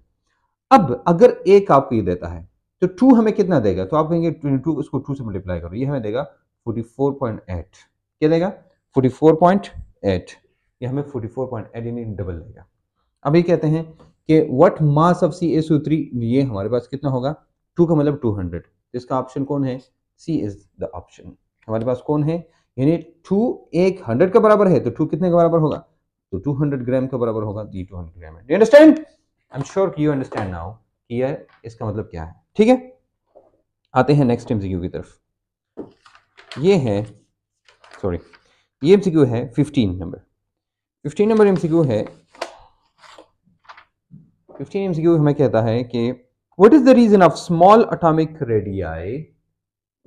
अब अगर एक आपको ये देता है तो टू हमें कितना देगा तो आप कहेंगे ट्वेंटी टू इसको टू से मल्टीप्लाई करो ये हमें देगा फोर्टी फोर पॉइंट एट क्या देगा फोर्टी फोर पॉइंट एट ये हमें फोर्टी फोर पॉइंट एट यानी डबल देगा अब ये कहते हैं कि what mass of C S three ये हमारे पास कितना होगा टू का मतलब टू हंड्रेड इसका ऑप्शन कौन है सी इज द ऑप्शन हमारे पास कौन है यानी टू एक हंड्रेड के बराबर है तो टू कितने के बराबर होगा तो टू हंड्रेड ग्राम के बराबर होगा ये टू हंड्रेड ग्राम है understand I am sure you understand now कि यह इसका मतलब क्या है ठीक है आते हैं नेक्स्ट एमसीक्यू की तरफ ये है सॉरी ये एमसीक्यू है fifteen number fifteen number MCQ है 15 एमसीक्यू हमें कहता है कि what is the reason of small atomic radii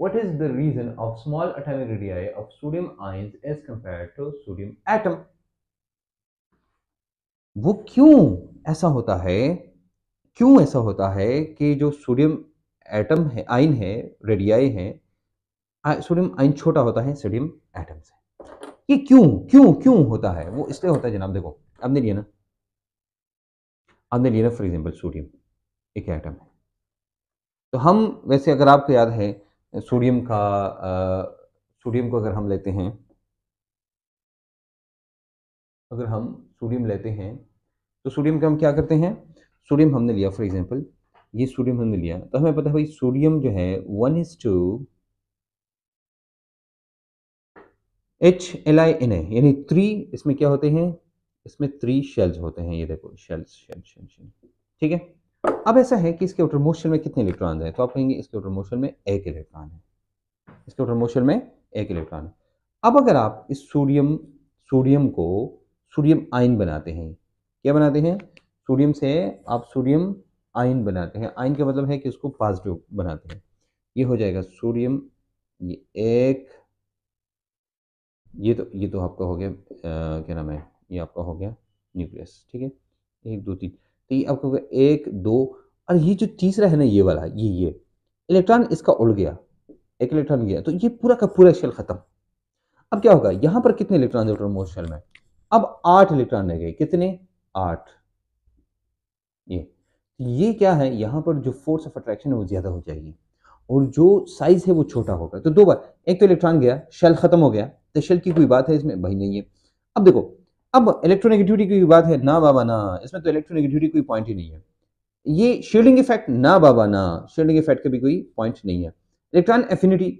What is the reason of small atomic radii of sodium ions as compared to sodium atom? वो क्यों ऐसा होता है क्यों ऐसा होता है कि जो सोडियम एटम है आयन है रेडियाई है सोडियम आयन छोटा होता है सोडियम एटम से ये क्यों क्यों क्यों होता है वो इसलिए होता है जनाब देखो आपने लिया ना आपने लिया ना फॉर एग्जाम्पल सोडियम एक एटम है तो हम वैसे अगर आपको याद है सोडियम का सोडियम को अगर हम लेते हैं अगर हम सोडियम लेते हैं तो सोडियम का हम क्या करते हैं सोडियम हमने लिया फॉर एग्जांपल ये सोडियम हमने लिया तो हमें पता है भाई सोडियम जो है one is two H L I N A यानी थ्री इसमें क्या होते हैं इसमें थ्री शेल्स होते हैं ये देखो शेल्स शेल्स ठीक है अब ऐसा है कि इसके उटर मोशन में कितने इलेक्ट्रॉन हैं तो आप कहेंगे इसके उटर मोशन में एक इलेक्ट्रॉन है इसके उटर मोशन में एक इलेक्ट्रॉन है अब अगर आप इस सोडियम सोडियम को सोडियम आयन बनाते हैं क्या बनाते हैं सोडियम से आप सोडियम आयन बनाते हैं आयन का मतलब है कि उसको पॉजिटिव बनाते हैं ये हो जाएगा सोडियम ये एक ये तो ये तो आपका हो गया आ, क्या नाम है ये आपका हो गया न्यूक्लियस ठीक है एक दो तीन तो ये आपको एक दो और ये जो तीसरा है ना ये वाला ये ये इलेक्ट्रॉन इसका उड़ गया एक इलेक्ट्रॉन गया तो ये पूरा का पूरा शेल खत्म अब क्या होगा यहाँ पर कितने इलेक्ट्रॉन जो मोस्ट शेल में अब आठ इलेक्ट्रॉन रह गए कितने आठ ये ये क्या है यहाँ पर जो फोर्स ऑफ अट्रैक्शन है वो ज़्यादा हो जाएगी और जो साइज है वो छोटा होगा तो दो बार एक तो इलेक्ट्रॉन गया शेल खत्म हो गया तो शेल की कोई बात है इसमें भाई नहीं है अब देखो अब इलेक्ट्रोनेगेटिविटी की बात है ना बाबा ना इसमें तो इलेक्ट्रोनेगेटिविटी कोई पॉइंट ही नहीं है ये शील्डिंग इफेक्ट ना बाबा ना शील्डिंग इफेक्ट का भी कोई पॉइंट नहीं है इलेक्ट्रॉन एफिनिटी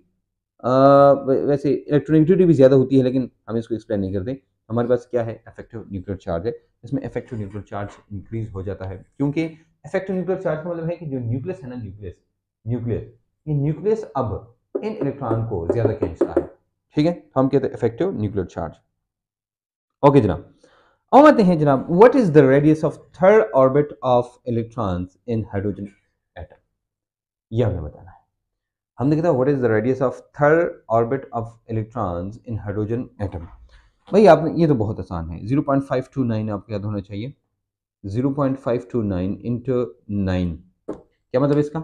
वैसे इलेक्ट्रोनेगेटिविटी भी ज़्यादा होती है लेकिन हम इसको एक्सप्लेन नहीं करते हमारे पास क्या है इफेक्टिव न्यूक्लियर चार्ज है इसमें इफेक्टिव न्यूक्लियर चार्ज इंक्रीज हो जाता है क्योंकि इफेक्टिव न्यूक्लियर चार्ज का मतलब है कि जो न्यूक्लियस है ना न्यूक्लियस न्यूक्लियस ये न्यूक्लियस अब इन इलेक्ट्रॉन को ज़्यादा खींचता है ठीक है तो हम कहते हैं इफेक्टिव न्यूक्लियर चार्ज ओके जनाब और आते हैं जनाब what is the radius of third orbit of electrons in hydrogen atom यह हमें बताना है हमने कहता what is the radius of third orbit of electrons in hydrogen atom भाई आपने ये तो बहुत आसान है 0.529 आपको याद होना चाहिए 0.529 point five two nine into nine क्या मतलब इसका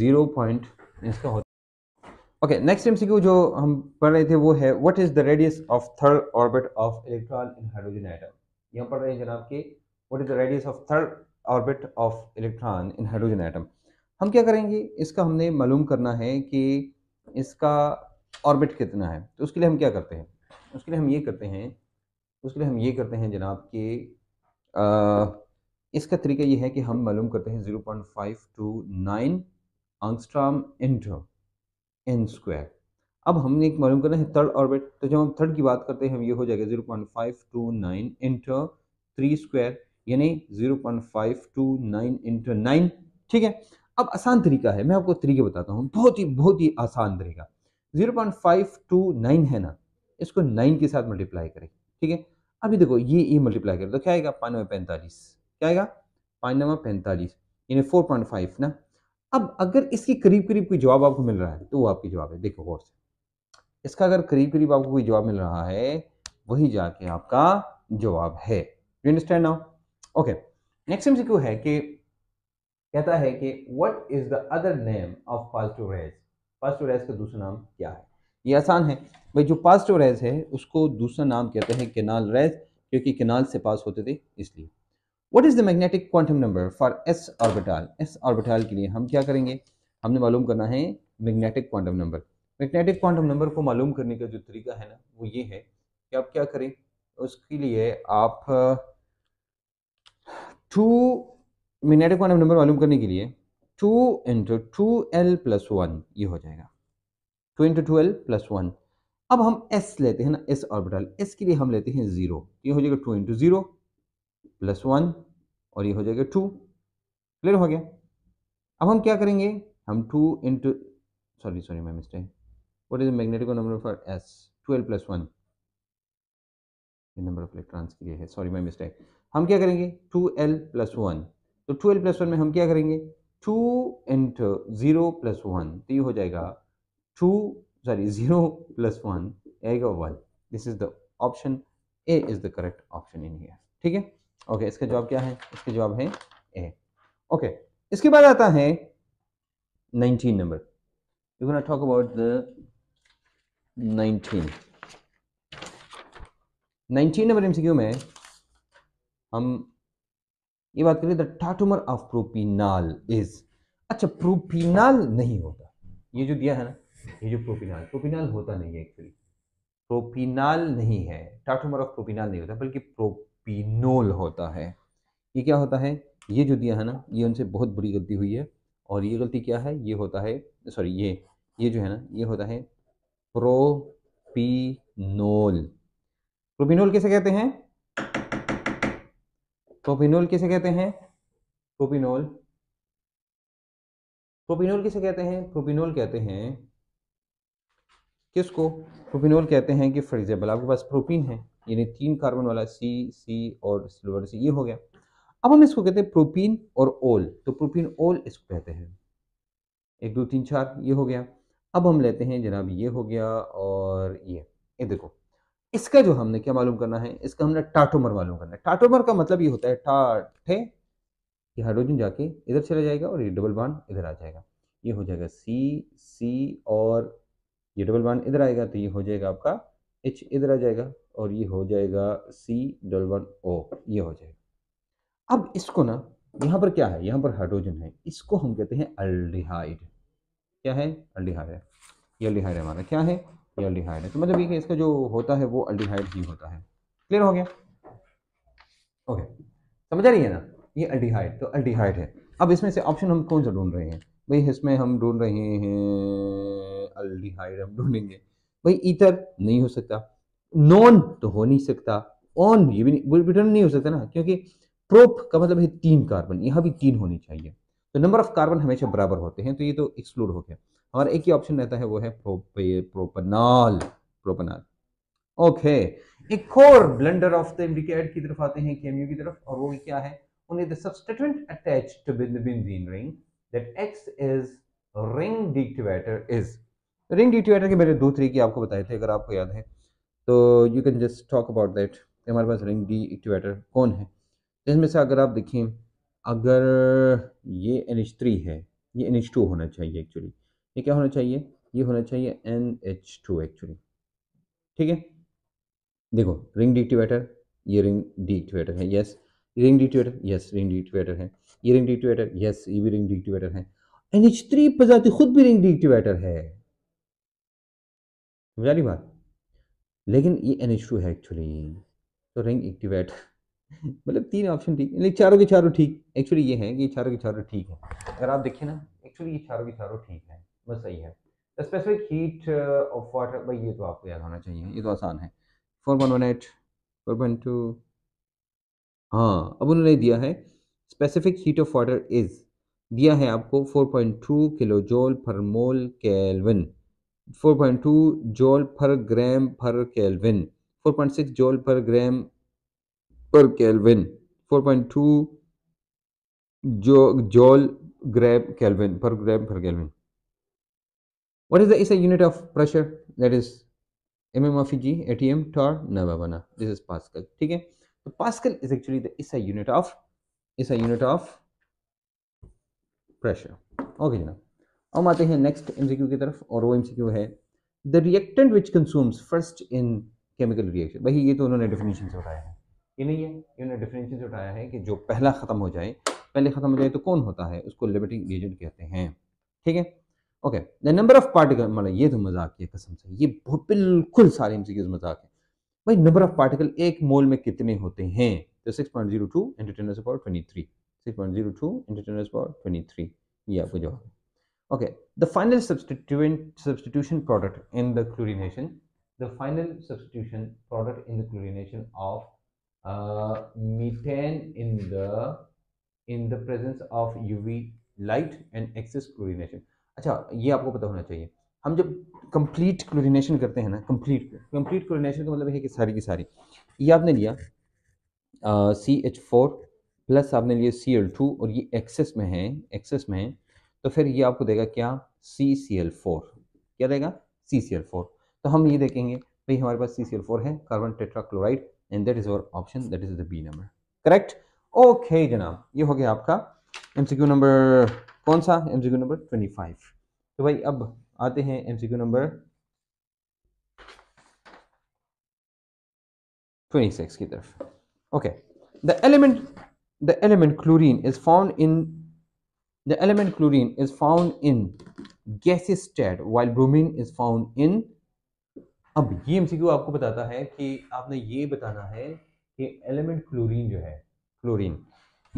जीरो पॉइंट इसका ओके नेक्स्ट एमसीक्यू जो हम पढ़ रहे थे वो है what is the radius of third orbit of electron in hydrogen atom हम पढ़ रहे हैं जनाब के what is the radius of third orbit of electron in hydrogen atom हम क्या करेंगे इसका हमने मालूम करना है कि इसका ऑर्बिट कितना है तो उसके लिए हम क्या करते हैं उसके लिए हम ये करते हैं उसके लिए हम ये करते हैं जनाब आ, इसका तरीका ये है कि हम मालूम करते हैं zero point five two nine angstrom into N square अब हमने एक मालूम करना है थर्ड ऑर्बिट तो जब हम थर्ड की बात करते हैं हम ये हो जाएगा zero point five two nine into three square यानी zero point five two nine into nine ठीक है अब आसान तरीका है मैं आपको तरीके बताता हूँ बहुत ही बहुत ही आसान तरीका zero point five two nine है ना इसको नाइन के साथ मल्टीप्लाई करें ठीक है अभी देखो ये ये मल्टीप्लाई करें तो क्या आएगा पानवे पैंतालीस क्या आएगा पानवा पैंतालीस यानी फोर पॉइंट फाइव ना अब अगर इसकी करीब करीब कोई जवाब आपको मिल रहा है तो वो आपकी जवाब है देखो गौर से इसका अगर करीब करीब आपको कोई जवाब मिल रहा है वही जाके आपका जवाब है you understand now okay next MCQ है कि कहता है कि what is the other name of positive rays positive rays का दूसरा नाम क्या है ये आसान है भाई जो पॉजिटिव रेज है उसको दूसरा नाम कहते हैं केनाल रेज क्योंकि केनाल से पास होते थे इसलिए what is the magnetic quantum number for S orbital S orbital के लिए हम क्या करेंगे हमने मालूम करना है magnetic quantum number magnetic quantum number को मालूम करने का जो तरीका है ना वो ये है कि आप क्या करें उसके लिए आप टू मैग्नेटिक क्वांटम नंबर मालूम करने के लिए two into two L plus one ये हो जाएगा two into two L plus one अब हम एस लेते हैं ना एस ऑर्बिटल एस के लिए हम लेते हैं ज़ीरो ये हो जाएगा two into zero plus one और ये हो जाएगा टू क्लियर हो गया अब हम क्या करेंगे हम टू इंटू सॉरी सॉरी मैं mistake what is magnetic number for s twelve plus one ये नंबर ऑफ इलेक्ट्रॉन्स के लिए है सॉरी माई मिस्टेक हम क्या करेंगे टू एल प्लस वन तो टू एल प्लस वन में हम क्या करेंगे two into zero plus one तो ये हो जाएगा two sorry zero plus one आएगा one this is the option A is the correct option in here ठीक है ओके इसका जवाब क्या है इसके जवाब है ए ओके इसके बाद आता है nineteen number you gonna talk about the nineteen nineteen number MCQ में हम ये बात करें the tautomer of propanal is अच्छा प्रोपिनाल नहीं होता ये जो दिया है ना ये जो प्रोपिनाल प्रोपिनाल होता नहीं है एक्चुअली प्रोपिनाल नहीं है टाटूमर ऑफ प्रोपिनाल नहीं होता बल्कि प्रो पिनोल होता है ये क्या होता है ये जो दिया है ना ये उनसे बहुत बुरी गलती हुई है और ये गलती क्या है ये होता है सॉरी ये ये जो है ना ये होता है प्रोपिनोल प्रोपिनोल कैसे कहते हैं प्रोपिनोल कैसे कहते हैं प्रोपिनोल प्रोपिनोल कैसे कहते हैं प्रोपिनोल कहते हैं किसको प्रोपिनोल कहते हैं कि फॉर एग्जाम्पल आपके पास प्रोपिन है यानी तीन कार्बन वाला सी सी और सिल्वर सी ये हो गया अब हम इसको कहते हैं प्रोपीन और ओल तो प्रोपीन ओल इसको कहते हैं एक दो तीन चार ये हो गया अब हम लेते हैं जनाब ये हो गया और ये ये देखो इसका जो हमने क्या मालूम करना है इसका हमने टाटोमर मालूम करना है टाटोमर का मतलब ये होता है टाटे ये हाइड्रोजन जाके इधर चला जाएगा और ये डबल बांड इधर आ जाएगा ये हो जाएगा सी सी और ये डबल बांड इधर आएगा तो ये हो जाएगा आपका एच इधर आ जाएगा और ये हो जाएगा सी डल वन ओ ये हो जाएगा अब इसको ना यहाँ पर क्या है यहाँ पर हाइड्रोजन है इसको हम कहते हैं अल्डिहाइड क्या है अल्डिहाइड ये अल्डिहाइड हमारा क्या है ये अल्डिहाइड है तो मतलब ये इसका जो होता है वो अल्डिहाइड ही होता है क्लियर हो गया ओके समझ आ रही है ना ये अल्डिहाइड तो अल्डिहाइड है अब इसमें से ऑप्शन हम कौन सा ढूंढ रहे हैं भाई इसमें हम ढूंढ रहे हैं अल्डिहाइड हम ढूंढेंगे भाई ईथर नहीं हो सकता नॉन तो हो नहीं सकता ऑन ये भी नहीं रिटर्न नहीं हो सकता ना क्योंकि प्रोप का मतलब है तीन कार्बन यहाँ भी तीन होनी चाहिए तो नंबर ऑफ कार्बन हमेशा बराबर होते हैं तो ये तो एक्सक्लूड हो गया हमारा एक ही ऑप्शन रहता है वो है प्रोपे प्रोपनाल ओके एक और ब्लेंडर ऑफ द इंडिकेट की तरफ आते हैं केमियो की तरफ और वो क्या है only the substituent attached to been the benzene ring that X is ring deactivator is ring deactivator के मेरे दो तरीके आपको बताए थे अगर आपको याद है तो you can just talk about that हमारे पास रिंग डी एक्टिवेटर कौन है तो इसमें से अगर आप देखें अगर ये एन एच थ्री है ये एन एच टू होना चाहिए एक्चुअली ये क्या होना चाहिए ये होना चाहिए एन एच टू एक्चुअली ठीक है देखो रिंग डी डिक्टिवेटर ये रिंग डी डिक्टिवेटर है yes ring deactivator yes ring deactivator है ये रिंग डी डिक्टिवेटर यस ये भी रिंग डी डिक्टिवेटर है एन एच थ्री पजाती खुद भी रिंग डी डिक्टिवेटर है बात लेकिन ये एन एच टू है एक्चुअली तो रिंग एक्टिवेट [laughs] मतलब तीन ऑप्शन ठीक लेकिन चारों के चारों ठीक एक्चुअली ये है कि चारों के चारों ठीक है अगर आप देखें ना एक्चुअली ये चारों के चारों ठीक है बस सही है स्पेसिफिक हीट ऑफ वाटर भाई ये तो आपको याद होना चाहिए ये तो आसान है four one one eight four one two हाँ अब उन्होंने दिया है specific heat of water is दिया है आपको टू किलो जोल पर मोल केल्विन 4.2 जोल पर ग्राम पर केल्विन 4.6 जोल पर ग्राम पर केल्विन 4.2 जो जोल ग्राम केल्विन पर ग्राम per kelvin what is the is a unit of pressure that is mm of g atm tor nababana this is pascal theek hai so pascal is actually the is a unit of is a unit of pressure okay janab हम आते हैं next MCQ की तरफ और वो MCQ है the reactant which consumes first in chemical reaction भाई ये तो उन्होंने डिफिनेशन से उठाया है ये नहीं है इन्होंने डिफिनेशन से उठाया है कि जो पहला ख़त्म हो जाए पहले ख़त्म हो जाए तो कौन होता है उसको लिमिटिंग एजेंट कहते हैं ठीक है okay the number of particle मतलब ये तो मजाक है कसम से ये बिल्कुल सारे एमसीक्यूज मजाक है भाई नंबर ऑफ पार्टिकल एक मोल में कितने होते हैं तो six point zero two entertainers power twenty three six point zero two entertainers power twenty three ये आपको जवाब है okay the final substituent substitution product in the chlorination the final substitution product in the chlorination of uh, methane in the in the presence of UV light and excess chlorination अच्छा ये आपको पता होना चाहिए हम जब कंप्लीट क्लोरिनेशन करते हैं ना कंप्लीट कंप्लीट क्लोरिनेशन का मतलब है कि सारी की सारी ये आपने लिया सी एच फोर प्लस आपने लिया सी एल टू और ये एक्सेस में है एक्सेस में है तो फिर ये आपको देगा क्या सी सी एल फोर क्या देगा सी सी एल फोर तो हम ये देखेंगे भाई हमारे पास सी सी एल फोर है carbon tetrachloride and that is our option that is the B number correct okay जनाब ये हो गया आपका एमसीक्यू नंबर कौन सा एमसीक्यू नंबर ट्वेंटी फाइव तो भाई अब आते हैं एमसीक्यू नंबर ट्वेंटी सिक्स की तरफ okay the element the element chlorine is found in The element chlorine is found in gaseous state while bromine is found in अब ये एमसीक्यू आपको बताता है कि आपने ये बताना है कि एलिमेंट क्लोरीन जो है क्लोरीन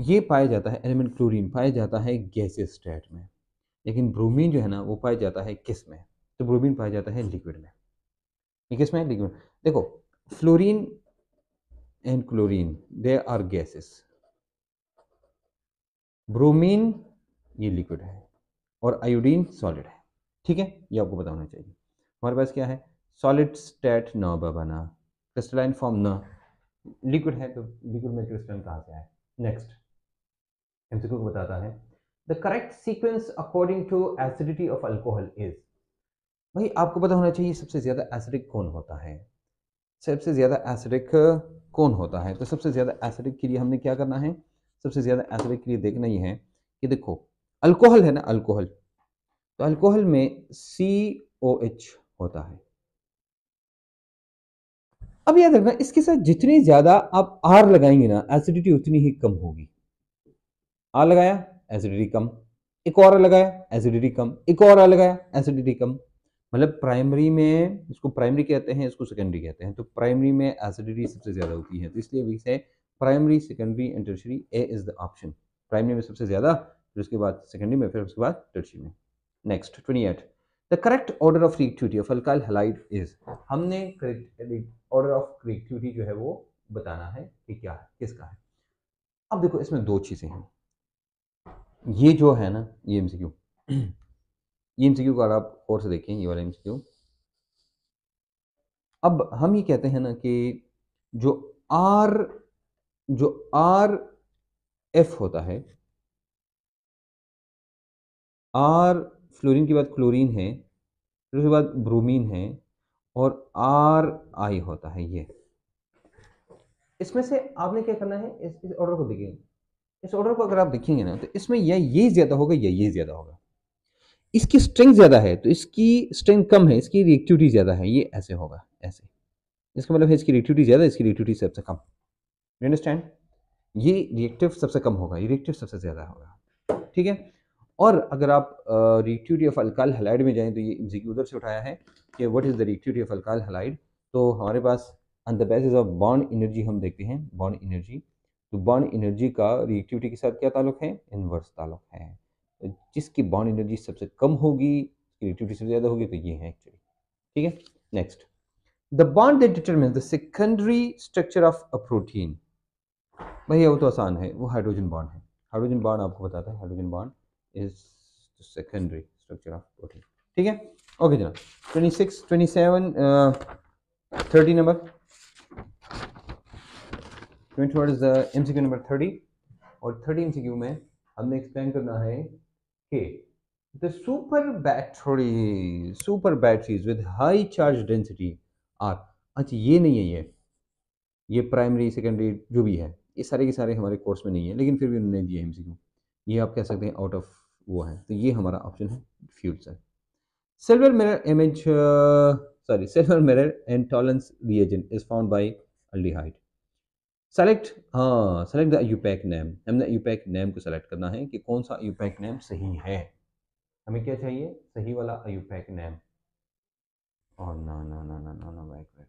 ये पाया जाता है एलिमेंट क्लोरीन पाया जाता है गैसेस स्टेट में लेकिन ब्रोमीन जो है ना वो पाया जाता है किस में तो ब्रोमीन पाया जाता है लिक्विड में ये किस में लिक्विड देखो fluorine and chlorine they are gases bromine ये लिक्विड है और आयोडीन सॉलिड है ठीक है ये आपको पता होना चाहिए हमारे पास क्या है सॉलिड स्टेट न बना क्रिस्टलाइन फॉर्म न लिक्विड है तो लिक्विड में क्रिस्टलाइन कहा गया है नेक्स्ट एमसीक्यू को बताता है the correct sequence according to acidity of alcohol is भाई आपको पता होना चाहिए सबसे ज़्यादा एसिडिक कौन होता है सबसे ज़्यादा एसिडिक कौन होता है तो सबसे ज़्यादा एसिडिक के लिए हमने क्या करना है सबसे ज़्यादा एसिडिक के लिए देखना ये है कि देखो अल्कोहल है ना अल्कोहल तो अल्कोहल में सी ओ एच होता है अब याद रखना इसके साथ जितनी ज्यादा आप आर लगाएंगे ना एसिडिटी उतनी ही कम होगी आर लगाया एसिडिटी कम एक और लगाया एसिडिटी कम एक और लगाया एसिडिटी कम मतलब प्राइमरी में इसको प्राइमरी कहते हैं इसको सेकेंडरी कहते हैं तो प्राइमरी में एसिडिटी सबसे ज़्यादा होती है तो इसलिए we say primary secondary and tertiary A is the option primary में सबसे ज़्यादा फिर उसके बाद सेकेंडरी में फिर उसके बाद टर्शरी में next twenty eight the correct order of reactivity of alkyl halide is हमने ऑर्डर ऑफ रिएक्टिविटी जो है वो बताना है कि क्या है किसका है अब देखो इसमें दो चीज़ें हैं ये जो है ना ये एम [clears throat] ये एम का आप और से देखें ये वाला एम अब हम ये कहते हैं ना कि जो आर जो आर एफ होता है आर फ्लोरीन के बाद क्लोरीन है फिर उसके बाद ब्रोमीन है और आर आई होता है ये इसमें से आपने क्या करना है इस, इस ऑर्डर को देखिए इस ऑर्डर को अगर आप देखेंगे ना तो इसमें यह ये ज़्यादा होगा या ये ज़्यादा होगा इसकी स्ट्रेंथ ज़्यादा है तो इसकी स्ट्रेंथ कम है इसकी रिएक्टिविटी ज़्यादा है ये ऐसे होगा ऐसे इसका मतलब है इसकी रिएक्टिविटी ज़्यादा इसकी रिएक्टिविटी सबसे कम यू अंडरस्टैंड ये रिएक्टिव सबसे कम होगा ये रिएक्टिव सबसे ज़्यादा होगा ठीक है और अगर आप रिएक्टिविटी ऑफ अल्काल हलाइड में जाएँ तो ये एम उधर से उठाया है कि what is the reactivity of alkyl halide तो हमारे पास on the basis of bond energy हम देखते हैं बॉन्ड एनर्जी तो बॉन्ड एनर्जी का रिएक्टिविटी के साथ क्या ताल्लुक है इनवर्स ताल्लुक है तो जिसकी बॉन्ड एनर्जी सबसे कम होगी रिएक्टिविटी सबसे ज़्यादा होगी तो ये है एक्चुअली ठीक है next the bond that determine the secondary structure of a protein भैया वो तो आसान है वो हाइड्रोजन बॉन्ड है हाइड्रोजन बॉन्ड आपको बताता है hydrogen bond is the secondary structure of protein ठीक है ओके जनाब 26 27 uh, 30 number twenty word is MCQ number 30 और 30 एमसीक्यू में हमने एक्सप्लेन करना है कि the super battery super batteries with high charge density are अच्छा ये नहीं है ये ये प्राइमरी सेकेंडरी जो भी है ये सारे के सारे हमारे कोर्स में नहीं है लेकिन फिर भी उन्होंने दिए एमसीक्यू ये आप कह सकते हैं आउट ऑफ वो है तो ये हमारा ऑप्शन है future silver mirror image sorry silver mirror and Tollens reagent is found by aldehyde select हाँ सेलेक्ट द यूपैक नेम हमने यूपैक नेम को सेलेक्ट करना है कि कौन सा यूपैक नेम सही है हमें क्या चाहिए सही वाला यूपैक नेम और ना ना ना ना ना ना वैक बैक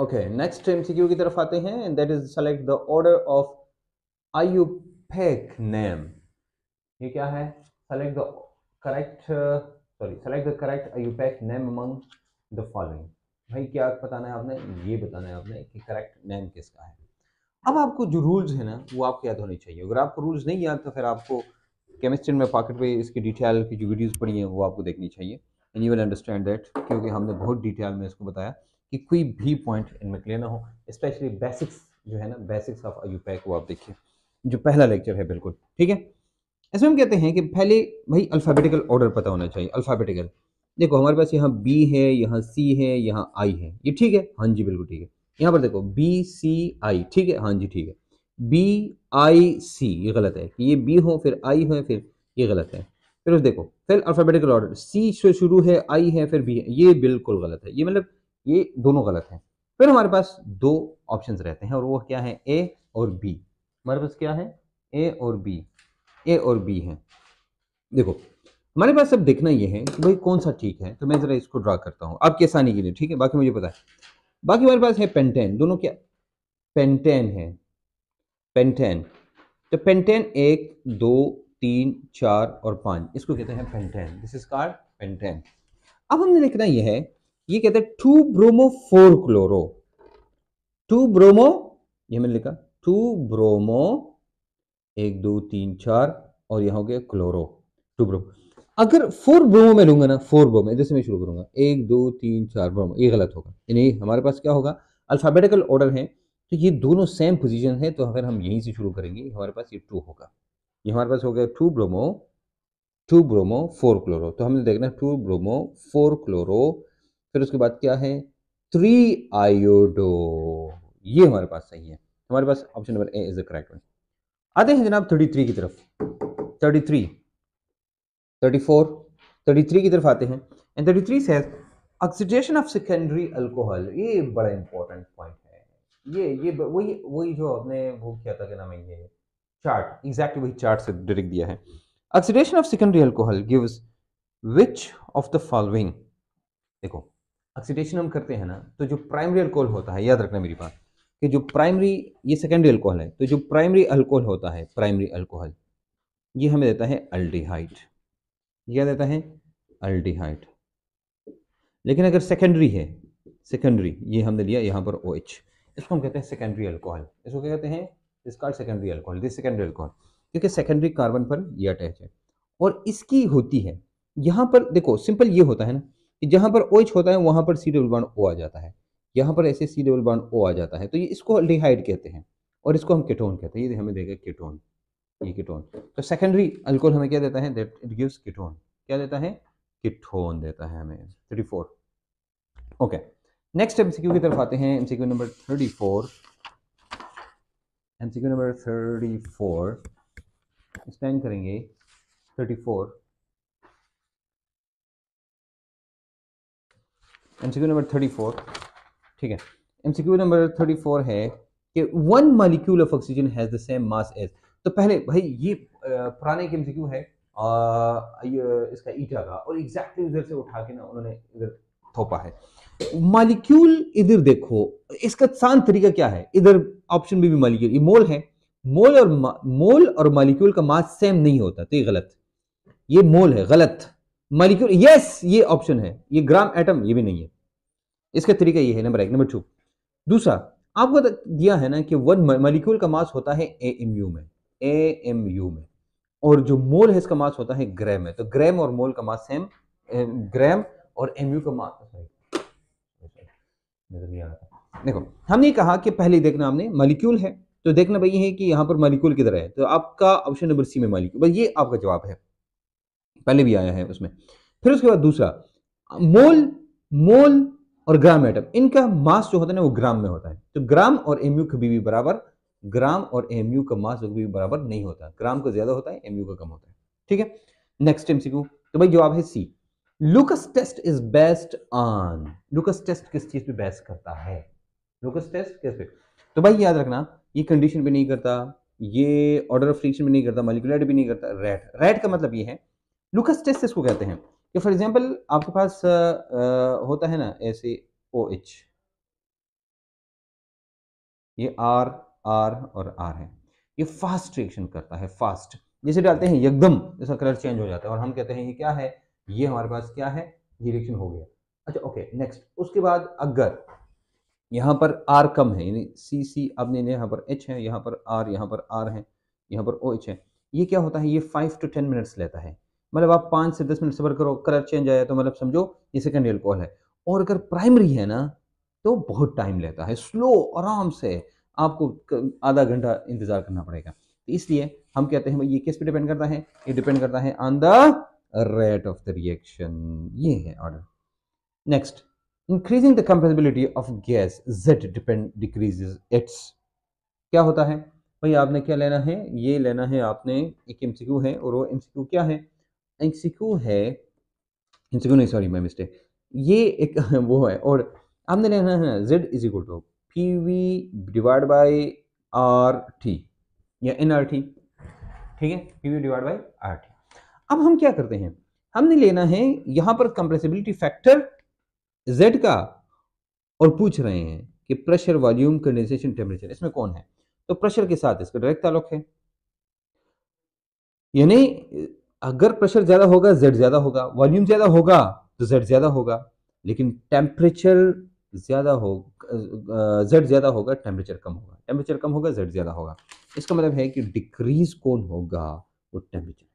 ओके नेक्स्ट एमसीक्यू की तरफ आते हैं that is select the order of IUPAC name ये क्या है select the correct sorry select the correct IUPAC name among the following भाई क्या बताना है आपने ये बताना है आपने कि करेक्ट नेम किसका है अब आपको जो रूल्स है ना वो आपको याद होने चाहिए अगर आपको रूल्स नहीं याद तो फिर आपको केमिस्ट्री में पॉकेट पे इसकी डिटेल की जो वीडियोज़ पड़ी हैं वो आपको देखनी चाहिए and you will understand that क्योंकि हमने बहुत डिटेल में इसको बताया कि कोई भी पॉइंट इनमें क्लियर ना हो स्पेशली बेसिक्स जो है ना बेसिक्स ऑफ पैक वो आप देखिए जो पहला लेक्चर है बिल्कुल ठीक है ऐसे हम कहते हैं कि पहले भाई अल्फ़ाबेटिकल ऑर्डर पता होना चाहिए अल्फ़ाबेटिकल देखो हमारे पास यहाँ बी है यहाँ सी है यहाँ आई है ये ठीक है हाँ जी बिल्कुल ठीक है यहाँ पर देखो बी सी आई ठीक है हाँ जी ठीक है बी आई सी ये गलत है कि ये बी हो फिर आई हो फिर ये गलत है फिर उस देखो फिर अल्फ़ाबेटिकल ऑर्डर सी से शुरू है आई है फिर बी है ये बिल्कुल गलत है ये मतलब ये दोनों गलत हैं फिर हमारे पास दो ऑप्शंस रहते हैं और वो क्या है ए और बी हमारे पास क्या है ए और बी ए और बी है देखो हमारे पास अब देखना ये है कि भाई कौन सा ठीक है तो मैं ज़रा इसको ड्रा करता हूँ आपकी आसानी के लिए ठीक है बाकी मुझे पता है बाकी हमारे पास है पेंटेन दोनों क्या पेंटेन है पेंटेन तो पेंटेन एक दो तीन चार और पाँच इसको कहते हैं pentane this is car pentane अब हमने देखना यह है ये कहते हैं two bromo four chloro two bromo ये मैंने लिखा टू ब्रोमो एक दो तीन चार और यहाँ हो गया क्लोरो टू ब्रोम अगर फोर ब्रोमो में लूंगा ना फोर ब्रोमो इधर से मैं शुरू करूंगा एक दो तीन चार ब्रोमो ये गलत होगा यानी हमारे पास क्या होगा अल्फ़ाबेटिकल ऑर्डर है तो ये दोनों सेम पोजीशन है तो अगर हम यहीं से शुरू करेंगे हमारे पास ये टू होगा ये हमारे पास हो गया two bromo two bromo four chloro तो हमने देखना टू ब्रोमो फोर क्लोरो फिर उसके बाद क्या है थ्री आयोडो ये हमारे पास सही है हमारे पास option number A is the correct one आते हैं जनाब थर्टी थ्री की तरफ thirty three thirty four thirty three की तरफ आते हैं and thirty three says oxidation of secondary alcohol ये बड़ा इंपॉर्टेंट पॉइंट है ये ये वही वही जो आपने वो किया था क्या नाम है ये चार्ट एग्जैक्टली वही चार्ट से डायरेक्ट दिया है oxidation of secondary alcohol gives which of the following देखो ऑक्सीडेशन हम करते हैं ना तो जो प्राइमरी अल्कोहल होता है याद रखना मेरी बात कि जो प्राइमरी ये सेकेंडरी अल्कोहल है तो जो प्राइमरी अल्कोहल होता है प्राइमरी अल्कोहल ये हमें देता है अल्डिहाइड क्या देता है अल्डिहाइड लेकिन अगर सेकेंडरी है सेकेंडरी ये हमने लिया यहाँ पर ओ OH इसको हम कहते हैं सेकेंडरी अल्कोहल इसको क्या कहते हैं इस इसका secondary alcohol this secondary alcohol क्योंकि सेकेंडरी कार्बन पर ये अटैच है और इसकी होती है यहाँ पर देखो सिंपल ये होता है ना कि जहाँ पर ओ OH होता है वहाँ पर सी डब्ल्यू वन ओ आ जाता है यहाँ पर ऐसे सी डबल बॉन्ड ओ आ जाता है तो ये इसको अल्डिहाइड कहते हैं और इसको हम कीटोन कहते हैं ये हमें देगा कीटोन ये कीटोन तो सेकेंडरी अल्कोहल हमें क्या देता है दैट इट गिव्स कीटोन क्या देता है कीटोन देता है हमें thirty four okay next MCQ की तरफ आते हैं MCQ number thirty four MCQ number thirty four stand करेंगे thirty four MCQ number thirty four ठीक है एमसीक्यू नंबर थर्टी फोर है कि one molecule of oxygen has the same mass as तो पहले भाई ये पुराने के एमसीक्यू है आ, इसका ईटा का और एग्जैक्टली उधर से उठा के ना उन्होंने इधर थोपा है मालिक्यूल इधर देखो इसका आसान तरीका क्या है इधर ऑप्शन बी भी, भी मालिक्यूल ये मोल है मोल और मोल और मालिक्यूल का मास सेम नहीं होता तो ये गलत ये मोल है गलत मालिक्यूल यस ये ऑप्शन है ये ग्राम एटम ये भी नहीं है इसका तरीका ये है नंबर एक नंबर टू दूसरा आपको दिया है ना कि वन मलिक्यूल का मास होता है ए एम यू में ए एम यू में और जो मोल है इसका मास होता है ग्रैम में तो ग्रैम और मोल का मास सेम ग्रैम और एम यू का मास देखो हमने कहा कि पहले देखना हमने मलिक्यूल है तो देखना भाई है कि यहां पर मलिक्यूल किधर है तो आपका ऑप्शन नंबर सी में मॉलिक्यूल बस ये आपका जवाब है पहले भी आया है उसमें फिर उसके बाद दूसरा मोल मोल और ग्राम एटम इनका मास जो होता है ना वो ग्राम में होता है तो ग्राम और एमयू कभी भी बराबर ग्राम और एमयू का मास कभी भी बराबर नहीं होता ग्राम का ज्यादा होता है एमयू का कम होता है ठीक है नेक्स्ट एमसीक्यू तो भाई जवाब है C Lucas test is best on Lucas test किस चीज पे बेस्ड करता है लुकस टेस्ट किस पे तो भाई याद रखना ये कंडीशन पे नहीं करता ये ऑर्डर ऑफ फ्रिक्शन भी नहीं करता मॉलिकुलर भी नहीं करता रेट रेट का मतलब ये है लुकस टेस्ट इसको कहते हैं कि फॉर एग्जांपल आपके पास आ, होता है ना ऐसे ओ एच ये आर आर और आर है ये फास्ट रिएक्शन करता है फास्ट जैसे डालते हैं एकदम जैसा कलर चेंज हो जाता है और हम कहते हैं ये क्या है ये हमारे पास क्या है ये रिएक्शन हो गया अच्छा ओके नेक्स्ट उसके बाद अगर यहाँ पर आर कम है यानी सी सी अब नहीं यहाँ पर एच है यहाँ पर आर यहाँ पर आर है यहाँ पर ओ एच है ये क्या होता है ये फाइव टू टेन मिनट्स लेता है मतलब आप पाँच से दस मिनट सफर करो कलर चेंज आया तो मतलब समझो ये सेकेंड कॉल है और अगर प्राइमरी है ना तो बहुत टाइम लेता है स्लो आराम से आपको आधा घंटा इंतज़ार करना पड़ेगा तो इसलिए हम कहते हैं भाई ये किस पे डिपेंड करता है ये डिपेंड करता है on the rate of the reaction ये है order next increasing the compressibility of gas Z depend decrease its क्या होता है भाई आपने क्या लेना है ये लेना है आपने एक एमसीक्यू है और वो एमसीक्यू क्या है एक्सिक्यू है एक्सिक्यू नहीं सॉरी माई मिस्टेक ये एक [laughs] वो है और आपने लेना है Z is equal to P V divide by R T या एन आर टी ठीक है P V divide by R T अब हम क्या करते हैं हमने लेना है यहां पर कंप्रेसिबिलिटी फैक्टर जेड का और पूछ रहे हैं कि प्रेशर वॉल्यूम कंडेंसेशन टेम्परेचर इसमें कौन है तो प्रेशर के साथ इसका डायरेक्ट ताल्लुक है यानी अगर प्रेशर ज़्यादा होगा जेड ज़्यादा होगा वॉल्यूम ज़्यादा होगा तो जेड ज़्यादा होगा लेकिन टेम्परेचर ज़्यादा हो जेड ज़्यादा होगा टेम्परेचर कम होगा टेम्परेचर कम होगा जेड ज़्यादा होगा इसका मतलब है कि डिक्रीज कौन होगा वो टेम्परेचर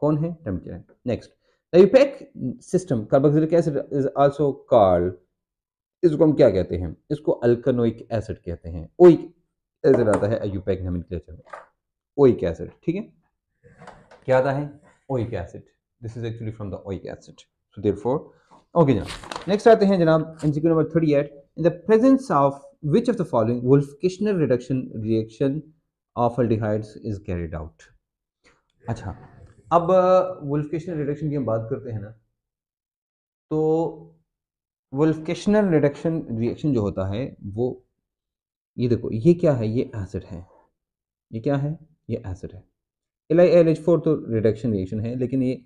कौन है टेम्परेचर है next system carboxylic acid is also called इसको हम क्या कहते हैं इसको अल्कनोइक एसिड कहते हैं ओइक एसिड आता है यूपेक नोमेनक्लेचर में ओइक एसिड ठीक है क्या आता है oic acid this is actually from the oic acid so therefore okay जनाब नेक्स्ट आते हैं जनाब MCQ number 38 in the presence of which of the following Wolff Kishner reduction reaction of aldehydes is carried out अच्छा अब वुल्फ-किशनर uh, reduction की हम बात करते हैं ना तो वुल्फ-किशनर रिडक्शन रिएक्शन जो होता है वो ये देखो ये क्या है ये एसिड है ये क्या है ये एसिड है L I L H four तो रिडक्शन रिएक्शन है लेकिन ये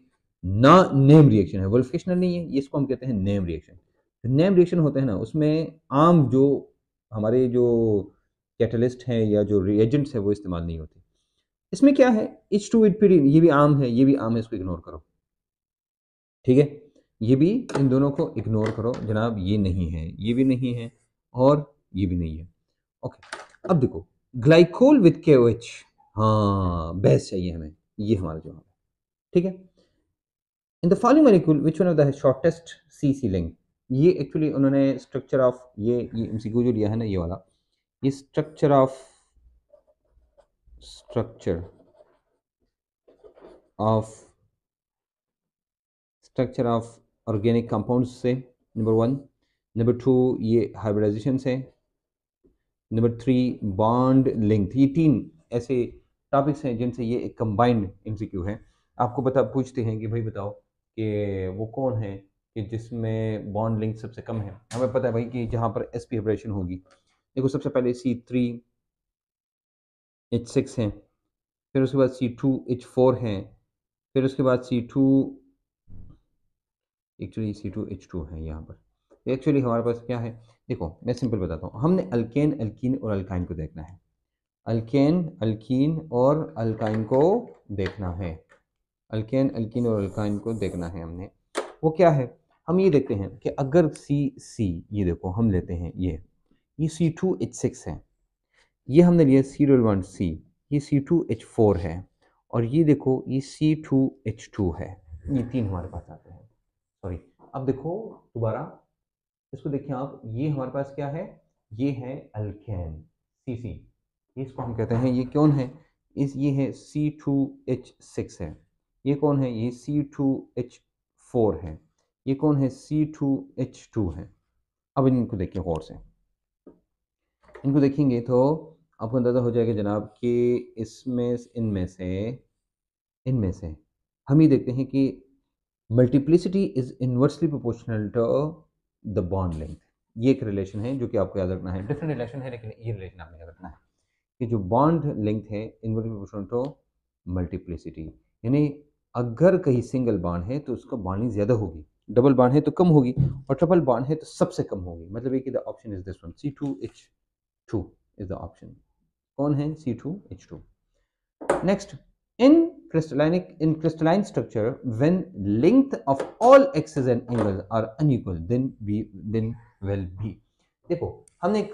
ना नेम रिएक्शन है वल्फिकेशनल नहीं है इसको हम कहते हैं नेम रिएक्शन नेम रिएक्शन होते हैं ना उसमें आम जो हमारे जो कैटलिस्ट हैं या जो रिएजेंट्स हैं वो इस्तेमाल नहीं होते इसमें क्या है एच टू एट पीडीन ये भी आम है ये भी आम है इसको इग्नोर करो ठीक है ये भी इन दोनों को इग्नोर करो जनाब ये नहीं है ये भी नहीं है और ये भी नहीं है ओके अब देखो ग्लाइकोल विद के ओ एच हाँ बेस चाहिए हमें ये हमारा जवाब है ठीक है in the following molecule which one of the shortest C C link ये एक्चुअली उन्होंने स्ट्रक्चर ऑफ ये ये एमसीक्यू जो लिया है ना ये वाला ये structure of structure of structure of organic compounds से नंबर वन नंबर टू ये हाइब्रिडाइजेशन से नंबर थ्री बॉन्ड लिंक ये तीन ऐसे टॉपिक्स हैं जिनसे ये एक कंबाइंड एमसीक्यू है आपको बता पूछते हैं कि भाई बताओ कि वो कौन है कि जिसमें बॉन्ड लिंक सबसे कम है हमें पता है भाई कि जहाँ पर एस पी ऑपरेशन होगी देखो सबसे पहले सी थ्री एच सिक्स हैं फिर उसके बाद सी टू एच फोर हैं फिर उसके बाद C two actually C two H two है यहाँ पर एक्चुअली हमारे पास क्या है देखो मैं सिंपल बताता हूँ हमने अल्केन अल्किन और अल्काइन को देखना है अल्केन अल्कीन और अल्काइन को देखना है अल्केन अल्कीन और अल्काइन को देखना है हमने वो क्या है हम ये देखते हैं कि अगर सी सी ये देखो हम लेते हैं ये ये सी टू एच सिक्स है ये हमने लिया सीरियल वन सी ये सी टू एच फोर है और ये देखो ये सी टू एच टू है ये तीन हमारे पास आते हैं सॉरी अब देखो दोबारा इसको देखिए आप ये हमारे पास क्या है ये है अल्केन सी सी इसको हम कहते हैं ये कौन है इस ये है सी टू एच सिक्स है ये कौन है ये सी टू एच फोर है ये कौन है सी टू एच टू है अब इनको देखिए गौर से इनको देखेंगे तो आपको अंदाज़ा हो जाएगा जनाब कि इसमें इनमें से इनमें से हम ये देखते हैं कि multiplicity is inversely proportional to the bond length ये एक रिलेशन है जो कि आपको याद रखना है डिफरेंट रिलेशन है लेकिन ये रिलेशन आपको याद रखना है कि जो बॉन्ड लेंथ है इनवर्सली प्रोपोर्शनल टू मल्टीप्लिसिटी यानी अगर कहीं सिंगल बॉन्ड है तो उसका बॉन्डिंग ज़्यादा होगी डबल बॉन्ड है तो कम होगी और ट्रिपल बॉन्ड है तो सबसे कम होगी मतलब ये कि the option is this one C two H two is the option कौन है C two H two next in crystallinic in crystalline structure when length of all axes and angles are unequal then we then will be देखो हमने एक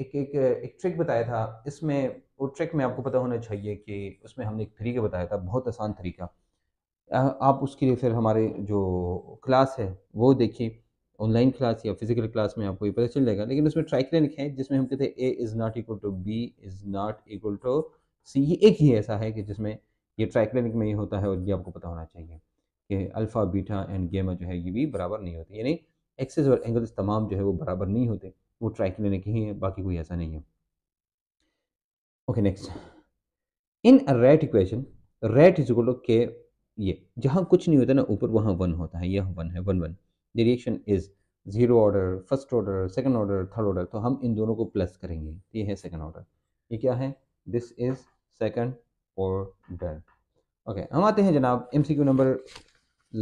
एक एक एक trick बताया था इसमें वो ट्रिक में आपको पता होना चाहिए कि उसमें हमने एक तरीका बताया था बहुत आसान तरीका आप उसके लिए फिर हमारे जो क्लास है वो देखिए ऑनलाइन क्लास या फिजिकल क्लास में आपको ये पता चल जाएगा लेकिन उसमें ट्राई लिखे हैं जिसमें हम कहते हैं A is not equal to B is not equal to C ये एक ही ऐसा है कि जिसमें ये ट्राइक्लिनिक में ही होता है और ये आपको पता होना चाहिए कि अल्फ़ा बीटा एंड गेमा जो है ये भी बराबर नहीं होते यानी एक्सेस और एंगल्स तमाम जो है वो बराबर नहीं होते वो ट्राई क्लिनिक ही है बाकी कोई ऐसा नहीं है okay next in rate equation rate is equal to k ये जहाँ कुछ नहीं होता ना ऊपर वहाँ वन होता है यह वन है one one the reaction is zero order first order second order third order तो हम इन दोनों को प्लस करेंगे ये है सेकेंड ऑर्डर ये क्या है this is second order okay हम आते हैं जनाब M C Q number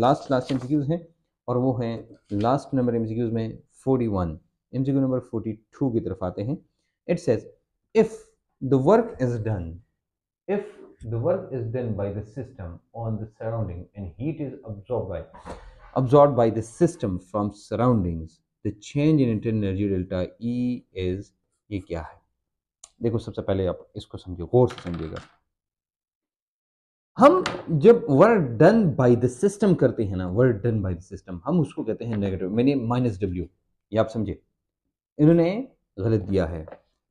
last last M C Qs हैं और वो हैं last number M C Qs में फोर्टी वन एमसीक्यू नंबर 42 की तरफ आते हैं it says if the work is done if the work is done by the system on the surrounding and heat is absorb by absorb by the system from surroundings the change in energy delta E is ये क्या है देखो सबसे पहले आप इसको समझिए गौर से समझिएगा हम जब work done by the system करते हैं ना work done by the system हम उसको कहते हैं नेगेटिव मैंने माइनस डब्ल्यू ये आप समझे इन्होंने गलत दिया है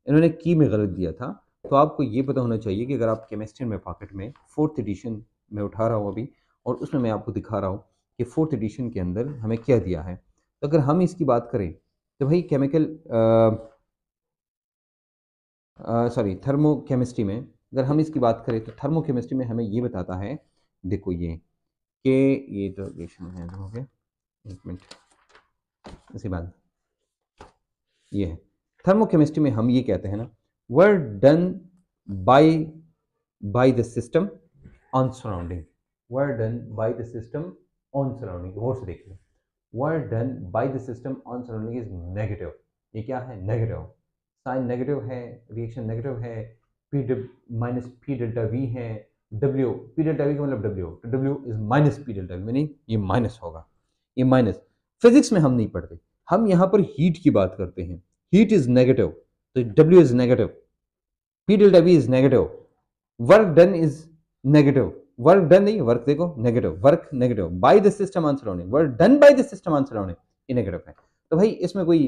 इन्होंने की में गलत दिया था तो आपको ये पता होना चाहिए कि अगर आप केमिस्ट्री में पॉकेट में फोर्थ एडिशन में उठा रहा हूँ अभी और उसमें मैं आपको दिखा रहा हूँ कि फोर्थ एडिशन के अंदर हमें क्या दिया है तो अगर हम इसकी बात करें तो भाई केमिकल सॉरी थर्मो केमिस्ट्री में अगर हम इसकी बात करें तो थर्मो केमिस्ट्री में हमें ये बताता है देखो ये के ये तो है हो गया एक मिनट इसी बात ये है थर्मोकेमिस्ट्री में हम ये कहते हैं ना work done by by the system on surrounding work done by the system on surrounding गौर से देखिए work done by the system on surrounding is negative ये क्या है नेगेटिव साइन नेगेटिव है रिएक्शन नेगेटिव है P minus P delta V है W P delta V का मतलब डब्ल्यू तो W is minus P delta V meaning ये माइनस होगा ये माइनस फिजिक्स में हम नहीं पढ़ते हम यहां पर हीट की बात करते हैं हीट इज नेगेटिव तो W is negative P delta V is negative work done is negative work done नहीं वर्क देखो negative work negative by the system answer होने work done by the system answer होने ये negative है तो भाई इसमें कोई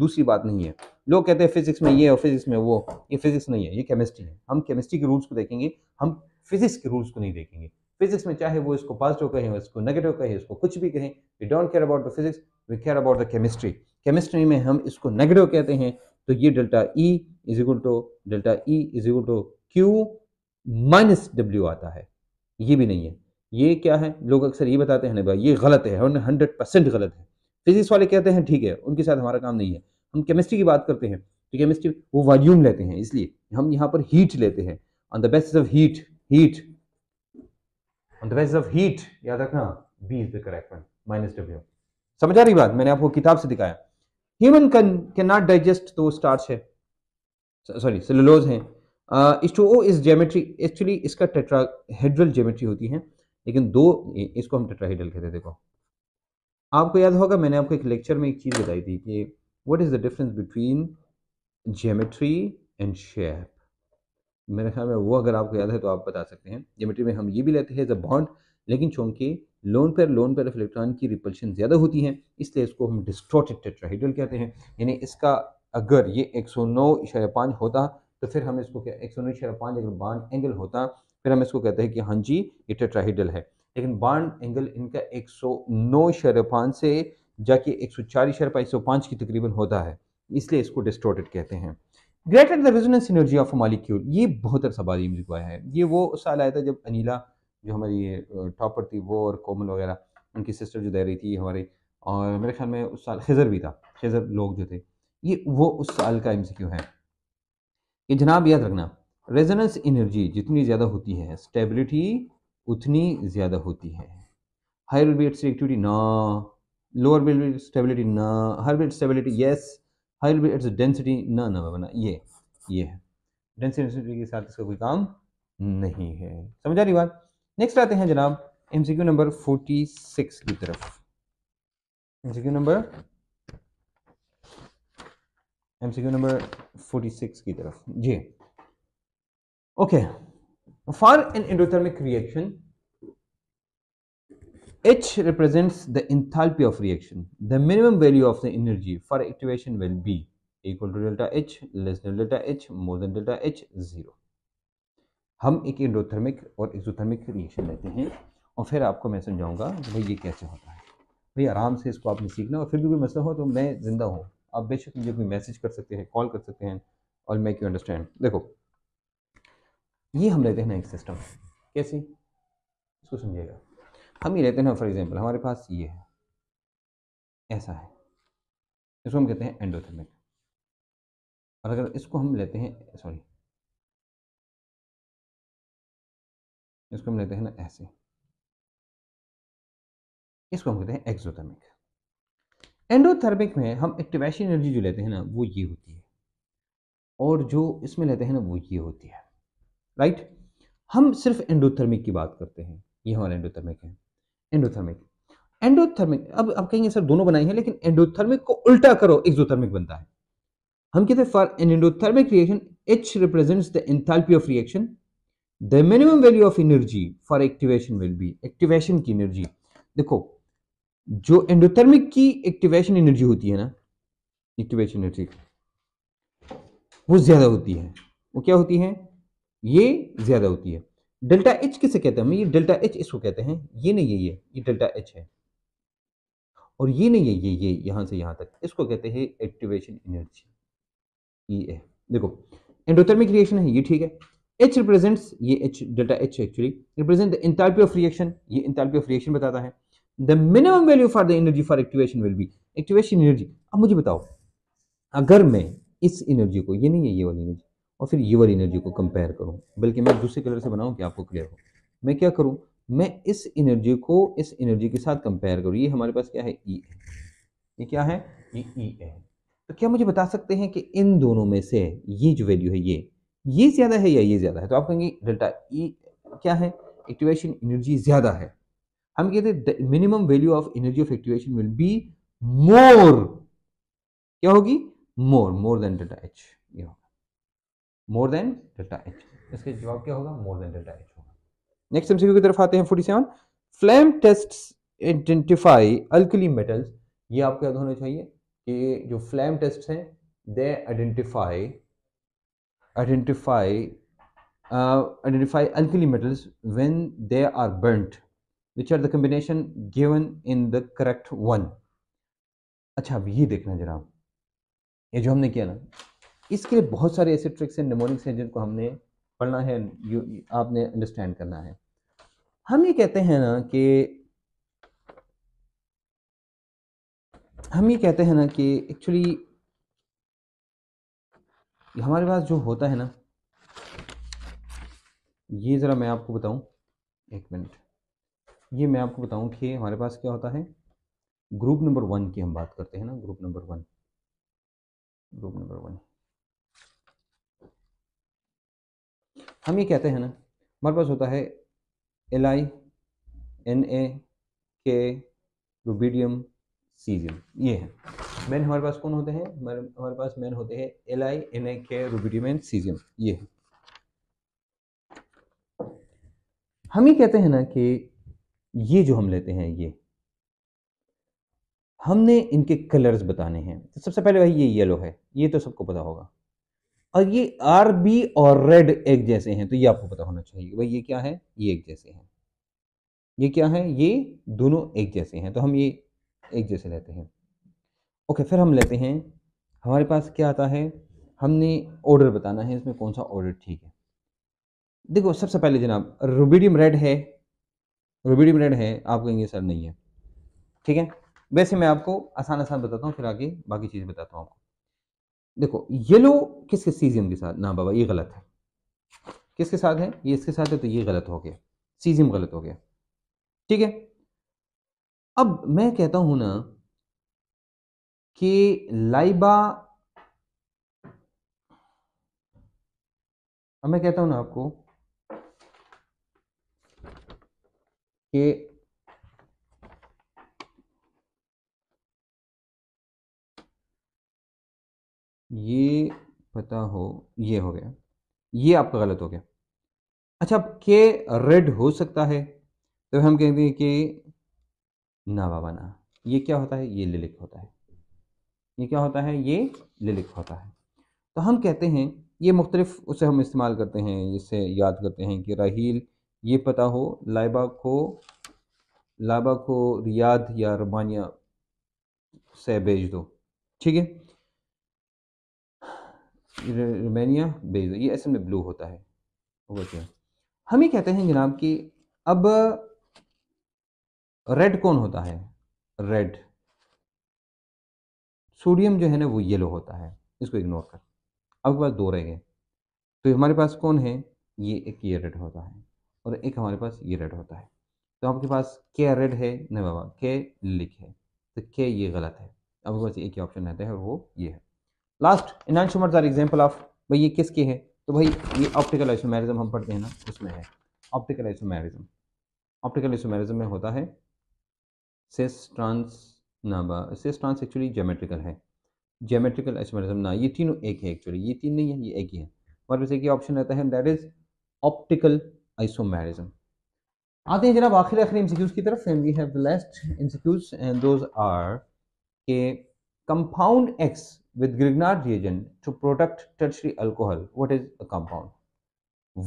दूसरी बात नहीं है लोग कहते हैं फिजिक्स में ये और फिजिक्स में वो ये फिजिक्स नहीं है ये केमिस्ट्री है हम केमिस्ट्री के रूल्स को देखेंगे हम फिजिक्स के रूल्स को नहीं देखेंगे फिजिक्स में चाहे वो इसको पॉजिटिव कहें इसको नेगेटिव कहें इसको कुछ भी कहें we don't care about the physics we care about the chemistry chemistry में हम इसको नेगेटिव कहते हैं तो ये delta E is equal to delta E is equal to Q minus W आता है ये भी नहीं है ये क्या है लोग अक्सर ये बताते हैं भाई ये गलत है हंड्रेड परसेंट गलत है फिजिक्स वाले कहते हैं ठीक है उनके साथ हमारा काम नहीं है हम केमिस्ट्री की बात करते हैं तो केमिस्ट्री वो वॉल्यूम लेते हैं इसलिए हम यहाँ पर हीट लेते हैं on the basis of heat heat on the basis of heat याद रखना B is the correct one minus W समझ आ रही बात मैंने आपको किताब से दिखाया ह्यूमन कैन नॉट डाइजेस्ट दो स्टार्च है सॉरी सेलुलोज है एच टू ओ इस जियोमेट्री एक्चुअली इसका टेट्राहेड्रल जियोमेट्री होती है लेकिन दो इसको हम टेट्राहेड्रल कहते हैं देखो आपको याद होगा मैंने आपको एक लेक्चर में एक चीज़ बताई थी कि what is the difference between geometry and shape मेरे ख्याल में वो अगर आपको याद है तो आप बता सकते हैं जेमेट्री में हम ये भी लेते हैं एज अ बॉन्ड लेकिन चूंकि lone pair lone pair of electron की रिपल्शन ज़्यादा होती है इसलिए इसको हम डिस्ट्रोटेड टेट्राहीड्रल कहते हैं यानी इसका अगर ये एक सौ नौ इशारा पाँच होता तो फिर हम इसको क्या एक सौ नौ इशारा पाँच अगर बांड एंगल होता फिर हम इसको कहते हैं कि हाँ जी ये टेट्राहीड्रल है लेकिन बांड एंगल इनका एक सौ नौ इशारा पाँच से जाके एक सौ चार इशारा पाँच सौ पाँच की तकरीबन होता है इसलिए इसको डिस्ट्रोटेड कहते हैं greater the resonance energy of a molecule ये बहुत अरसा बाद में लिखवाया है ये वो साल आया था जब अनिला जो हमारी टॉपर थी वो और कोमल वगैरह उनकी सिस्टर जो दे रही थी हमारे और मेरे ख्याल में उस साल खजर भी था खजर लोग जो थे ये वो उस साल का एम है कि जनाब याद रखना रेजनेंस इनर्जी जितनी ज़्यादा होती है स्टेबिलिटी उतनी ज़्यादा होती है हायर बिल्ड सेक्टिविटी ना लोअर बिल्ड स्टेबिलिटी ना higher build stability yes higher build density ना ना बना ये ये है डेंसिटी के साथ इसका कोई काम नहीं है समझा रही बात नेक्स्ट आते हैं जनाब एमसीक्यू नंबर 46 की तरफ एमसीक्यू नंबर एमसीक्यू नंबर 46 की तरफ जी okay for an endothermic reaction H represents the enthalpy of reaction. The minimum value of the energy for activation will be equal to delta H less than delta H more than delta H zero. हम एक endothermic और exothermic reaction लेते हैं और फिर आपको मैं समझाऊंगा कि भाई ये कैसे होता है भाई आराम से इसको आपने सीखना और फिर भी कोई मसला हो तो मैं ज़िंदा हूँ आप बेशक मुझे कोई मैसेज कर सकते हैं कॉल कर सकते हैं और मेक यू अंडरस्टैंड देखो ये हम लेते हैं ना एक सिस्टम कैसे इसको समझिएगा हम ये लेते हैं फॉर एग्ज़ाम्पल हमारे पास ये है ऐसा है इसको हम कहते हैं एंडोथर्मिक और अगर इसको हम लेते हैं सॉरी इसको हम लेते हैं ना ऐसे इसको हम कहते हैं एक्सोथर्मिक एंडोथर्मिक में हम एक्टिवेशन एनर्जी जो लेते हैं ना वो ये होती है और जो इसमें लेते हैं ना वो ये होती है राइट हम सिर्फ एंडोथर्मिक की बात करते हैं ये हमारा एंडोथर्मिक है एंडोथर्मिक एंडोथर्मिक अब अब कहेंगे सर दोनों बनाई है लेकिन एंडोथर्मिक को उल्टा करो एक्सोथर्मिक बनता है हम कहते हैं for an endothermic reaction H represents the enthalpy of reaction the minimum value of energy for activation will be activation की एनर्जी देखो जो एंडोथर्मिक की एक्टिवेशन एनर्जी होती है ना एक्टिवेशन एनर्जी वो ज्यादा होती है वो क्या होती है ये ज्यादा होती है डेल्टा एच किसे कहते हैं ये डेल्टा एच इसको कहते हैं ये नहीं है ये ये डेल्टा एच है और ये नहीं है ये ये यहां से यहां तक इसको कहते हैं एक्टिवेशन एनर्जी ई ए देखो एंडोथर्मिक रिएक्शन है ये ठीक है एच रिप्रेजेंट्स ये H delta H actually represent the enthalpy of reaction ये इंटाल्पी ऑफ रिएक्शन बताता है the minimum value for the energy for activation will be activation energy अब मुझे बताओ अगर मैं इस एनर्जी को ये नहीं है ये वाली एनर्जी और फिर ये वाली एनर्जी को कंपेयर करूँ बल्कि मैं दूसरे कलर से बनाऊँ कि आपको क्लियर हो मैं क्या करूँ मैं इस एनर्जी को इस एनर्जी के साथ कंपेयर करूँ ये हमारे पास क्या है ई e. ये क्या है ई ई ए तो क्या मुझे बता सकते हैं कि इन दोनों में से ये जो वैल्यू है ये ये ज़्यादा है या ये ज़्यादा है तो आप कहेंगे डेल्टा ई e क्या है एक्टिवेशन एनर्जी ज़्यादा है हम कहते हैं minimum value of energy of activation will be more क्या होगी more more than delta H ये होगा मोर देन डेल्टा एच इसके जवाब क्या होगा मोर देन डेल्टा एच होगा नेक्स्ट एमसीक्यू की तरफ आते हैं 47 flame test identify alkali metals ये आपको याद होना चाहिए कि जो फ्लेम टेस्ट हैं they identify identify uh, identify alkali metals when they are burnt which are the combination given in the correct one अच्छा अब ये देखना जनाब ये जो हमने किया ना इसके लिए बहुत सारे ऐसे ट्रिक्स हैं निमोनिक्स हैं जिनको हमने पढ़ना है यू, आपने अंडरस्टैंड करना है हम ये कहते हैं ना कि हम ये कहते हैं ना कि एक्चुअली हमारे पास जो होता है ना ये ज़रा मैं आपको बताऊं एक मिनट ये मैं आपको बताऊं कि हमारे पास क्या होता है ग्रुप नंबर वन की हम बात करते हैं ना group number one group number one हम ये कहते हैं ना हमारे पास होता है एल आई एन ए के रूबीडियम सीजियम ये है मेन हमारे पास कौन होते हैं हमारे पास मैन होते हैं एल आई एन आई के रूबिडियम सीजियम ये है हम ही कहते हैं ना कि ये जो हम लेते हैं ये हमने इनके कलर्स बताने हैं तो सबसे पहले भाई ये येलो है ये तो सबको पता होगा और ये आर बी और रेड एक जैसे हैं तो ये आपको पता होना चाहिए भाई ये क्या है ये एक जैसे हैं ये क्या है ये दोनों एक जैसे हैं तो हम ये एक जैसे लेते हैं ओके फिर हम लेते हैं हमारे पास क्या आता है हमने ऑर्डर बताना है इसमें कौन सा ऑर्डर ठीक है देखो सबसे पहले जनाब रुबीडियम रेड है रुबीडियम रेड है आप कहेंगे सर नहीं है ठीक है वैसे मैं आपको आसान आसान बताता हूँ फिर आगे बाकी चीज़ें बताता हूँ आपको देखो येलो किस किस सीजियम के साथ ना बाबा ये गलत है किसके साथ है ये इसके साथ है तो ये गलत हो गया सीजियम गलत हो गया ठीक है अब मैं कहता हूँ ना कि लाइबा अब मैं कहता हूं ना आपको कि ये पता हो ये हो गया ये आपका गलत हो गया अच्छा के रेड हो सकता है तो हम कहते हैं कि ना बाबा ना ये क्या होता है ये लिलिक होता है ये क्या होता है ये लिलिक होता है तो हम कहते हैं ये मुख्तलिफ उसे हम इस्तेमाल करते हैं इसे याद करते हैं कि राहील ये पता हो लाइबा को लाबा को रियाद या रोमानिया से भेज दो ठीक है रोमानिया भेज दो ये ऐसे में ब्लू होता है ओके हम ये कहते हैं जनाब कि अब रेड कौन होता है रेड सोडियम जो है ना वो येलो होता है इसको इग्नोर कर आपके पास दो रह गए तो हमारे पास कौन है ये एक ये रेड होता है और एक हमारे पास ये रेड होता है तो आपके पास के रेड है नहीं बाबा के लिख है तो के ये गलत है के पास एक ही ऑप्शन रहता है और वो ये है लास्ट इनान आर एग्जाम्पल ऑफ भाई ये किसके हैं तो भाई ये ऑप्टिकल एसोमैरिज्म हम पढ़ते हैं ना उसमें है ऑप्टिकल एसोमैरिज्म ऑप्टिकल आइसोमेरिज्म में होता है सेस ट्रांस ना सिस ट्रांस एक्चुअली जोमेट्रिकल है जोमेट्रिकल मतलब एचमरिज्म ना ये तीनों एक है एक्चुअली ये तीन नहीं है ये एक ही है हमारे पास एक ही ऑप्शन रहता है दैट इज़ ऑप्टिकल आइसोमेरिज्म आते हैं जनाब आखिर आखिर इंस्टीट्यूट की तरफ and we have least institute and those are के compound X with Grignard reagent to product tertiary alcohol what is a compound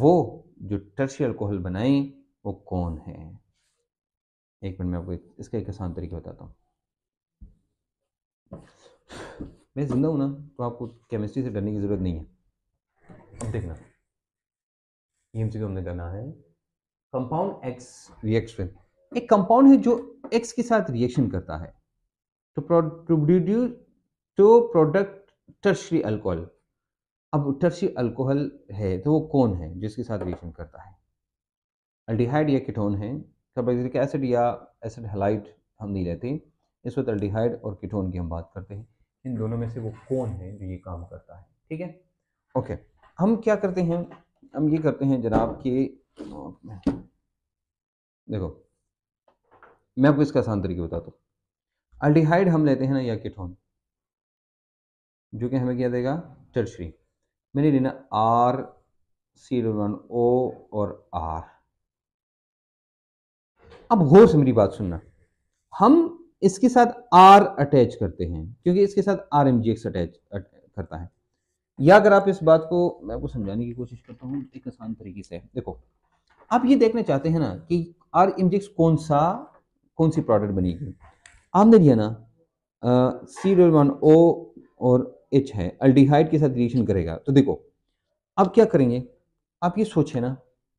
वो जो टर्शरी अल्कोहल बनाए वो कौन है एक मिनट में आपको इसका एक आसान तरीका बताता हूँ मैं ज़िंदा हूँ ना तो आपको केमिस्ट्री से डरने की ज़रूरत नहीं है अब देखना ये एमसीक्यू हमने करना है कंपाउंड एक्स रिएक्शन विद एक कंपाउंड है जो एक्स के साथ रिएक्शन करता है to produce to product tertiary alcohol अब टर्शरी अल्कोहल है तो वो कौन है जिसके साथ रिएक्शन करता है अल्डिहाइड या किटोन है कार्बोक्सिलिक एसिड या एसिड हेलाइट हम नहीं लेते इस वक्त अल्डिहाइड और कीटोन की हम बात करते हैं इन दोनों में से वो कौन है जो ये काम करता है ठीक है ओके हम क्या करते हैं हम ये करते हैं जनाब कि देखो मैं आपको इसका आसान तरीके बताता हूँ अल्डिहाइड हम लेते हैं ना या किटोन जो कि हमें क्या देगा टर्शरी मैंने लेना आर सी वन ओ और आर अब गौर से मेरी बात सुनना हम इसके साथ आर अटैच करते हैं क्योंकि इसके साथ R M G X attach करता है या अगर आप इस बात को मैं आपको समझाने की कोशिश करता हूँ एक आसान तरीके से देखो आप ये देखना चाहते हैं ना कि आर एम जी एक्स कौन सा कौन सी प्रोडक्ट बनेगी आपने दिया ना सी डबल वन ओ और एच है अल्डिहाइड के साथ रिएक्शन करेगा तो देखो अब क्या करेंगे आप ये सोचें ना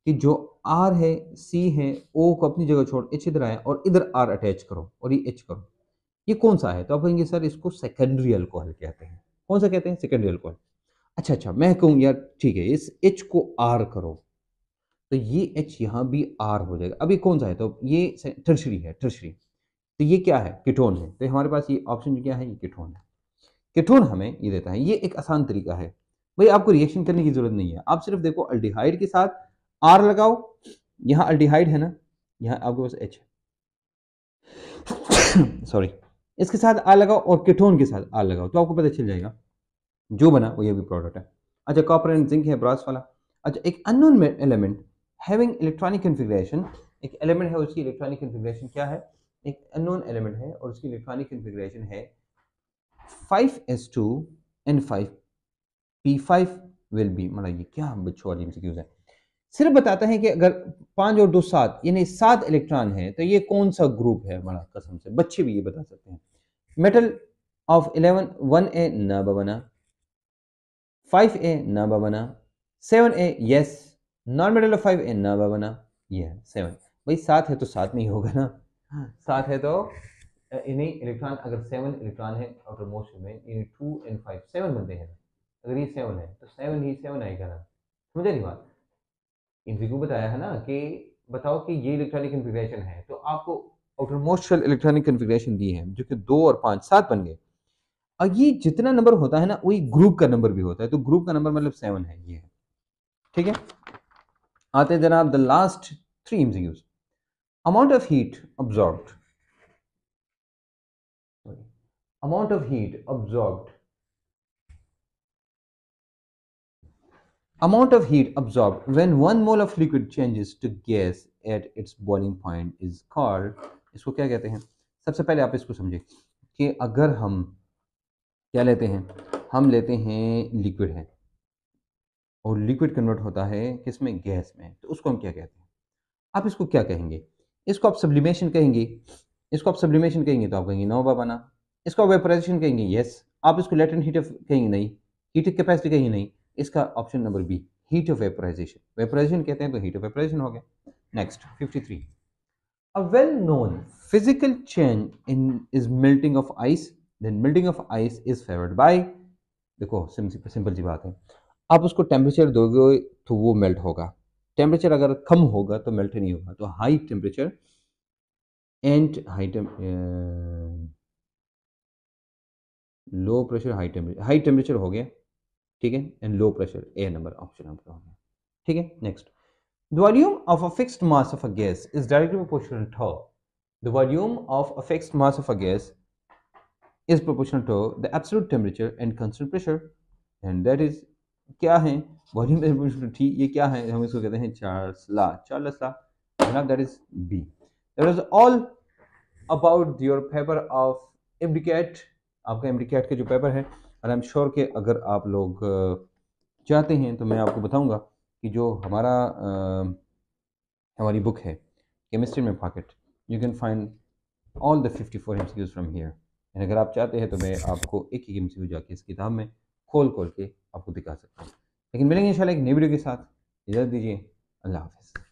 कि जो आर है सी है ओ को अपनी जगह छोड़ एच इधर आए और इधर आर अटैच करो और ये एच करो ये कौन सा है तो आप कहेंगे सर इसको सेकेंडरी अल्कोहल कहते हैं कौन सा कहते हैं सेकेंडरी अल्कोहल अच्छा अच्छा मैं कहूँ यार ठीक है इस एच को आर करो तो ये एच यहाँ भी आर हो जाएगा अभी कौन सा है तो ये टर्शरी है टर्शरी तो ये क्या है किटोन है तो हमारे पास ये ऑप्शन क्या है ये किटोन है किटोन हमें ये देता है ये एक आसान तरीका है भाई आपको रिएक्शन करने की जरूरत नहीं है आप सिर्फ देखो अल्डिहाइड के साथ आर लगाओ यहां अल्डिहाइड है ना यहां आपके पास एच है सॉरी [coughs] इसके साथ आर लगाओ और किटोन के साथ आर लगाओ तो आपको पता चल जाएगा जो बना वो ये भी प्रोडक्ट है अच्छा कॉपर एंड जिंक है ब्रास वाला अच्छा एक unknown element having electronic configuration एक एलिमेंट है उसकी इलेक्ट्रॉनिक कन्फिग्रेशन क्या है एक अननोन एलिमेंट है और उसकी इलेक्ट्रॉनिक कन्फिग्रेशन है 5s2 and 5 p5 will be मतलब ये क्या बच्चों वाली एमसीक्यूज है सिर्फ बताता है कि अगर पांच और दो सात यानी सात इलेक्ट्रॉन है तो ये कौन सा ग्रुप है बड़ा कसम से बच्चे भी ये बता सकते हैं metal of eleven one A न बना फाइव ए न बना seven A yes non metal of five A ना बना ये सेवन भाई सात है तो सात में ही होगा ना सात है तो यानी इलेक्ट्रॉन अगर सेवन इलेक्ट्रॉन है आउटर मोशन में यानी टू एंड फाइव सेवन बनते हैं अगर ये सेवन है तो सेवन ही सेवन आएगा ना समझा नहीं बात इनविगो बताया है ना कि बताओ कि ये इलेक्ट्रॉनिक कन्फिग्रेशन है तो आपको outermost shell electronic configuration दिए हैं जो कि दो और पाँच सात बन गए और ये जितना नंबर होता है ना वही ग्रुप का नंबर भी होता है तो ग्रुप का नंबर मतलब सेवन है ये है ठीक है आते हैं जनाब the last three aims amount of heat absorb amount of heat absorbed Amount of heat absorbed when one mole of liquid changes to gas at its boiling point is called इसको क्या कहते हैं सबसे पहले आप इसको समझें कि अगर हम क्या लेते हैं हम लेते हैं लिक्विड है और लिक्विड कन्वर्ट होता है किसमें गैस में तो उसको हम क्या कहते हैं आप इसको क्या कहेंगे इसको आप सब्लिमेशन कहेंगे इसको आप सब्लिमेशन कहेंगे तो आप कहेंगे नो बाबा ना इसको आप वेपराइजेशन कहेंगे यस आप इसको लेटेंट हीट कहेंगे नहीं हीट कैपेसिटी कहेंगे नहीं इसका option number B heat of vaporization vaporization कहते हैं तो हीट ऑफ वेपराइजेशन हो गया next 53 a well known physical change in is melting of ice then melting of ice is favoured by देखो सिंपल सी बात है आप उसको टेम्परेचर दोगे तो वो मेल्ट होगा टेम्परेचर अगर कम होगा तो मेल्ट नहीं होगा तो high temperature and high low pressure high temperature high temperature हो गया ठीक है and low pressure A number option आपका होगा ठीक है next the volume of a fixed mass of a gas is directly proportional to the volume of a fixed mass of a gas is proportional to the absolute temperature and constant pressure and that is क्या है volume is proportional T ये क्या है हम इसको कहते हैं Charles law Charles law जनाब that is B that is all about your paper of MDCAT आपका एमडीकेट का जो पेपर है और आई एम श्योर कि अगर आप लोग चाहते हैं तो मैं आपको बताऊंगा कि जो हमारा हमारी बुक है केमिस्ट्री में pocket you can find all the fifty four M C from here and अगर आप चाहते हैं तो मैं आपको एक ही एम सी जाके इस किताब में खोल खोल के आपको दिखा सकता हूँ लेकिन मिलेंगे इंशाल्लाह एक नई वीडियो के साथ इजाज़त दीजिए अल्लाह हाफिज़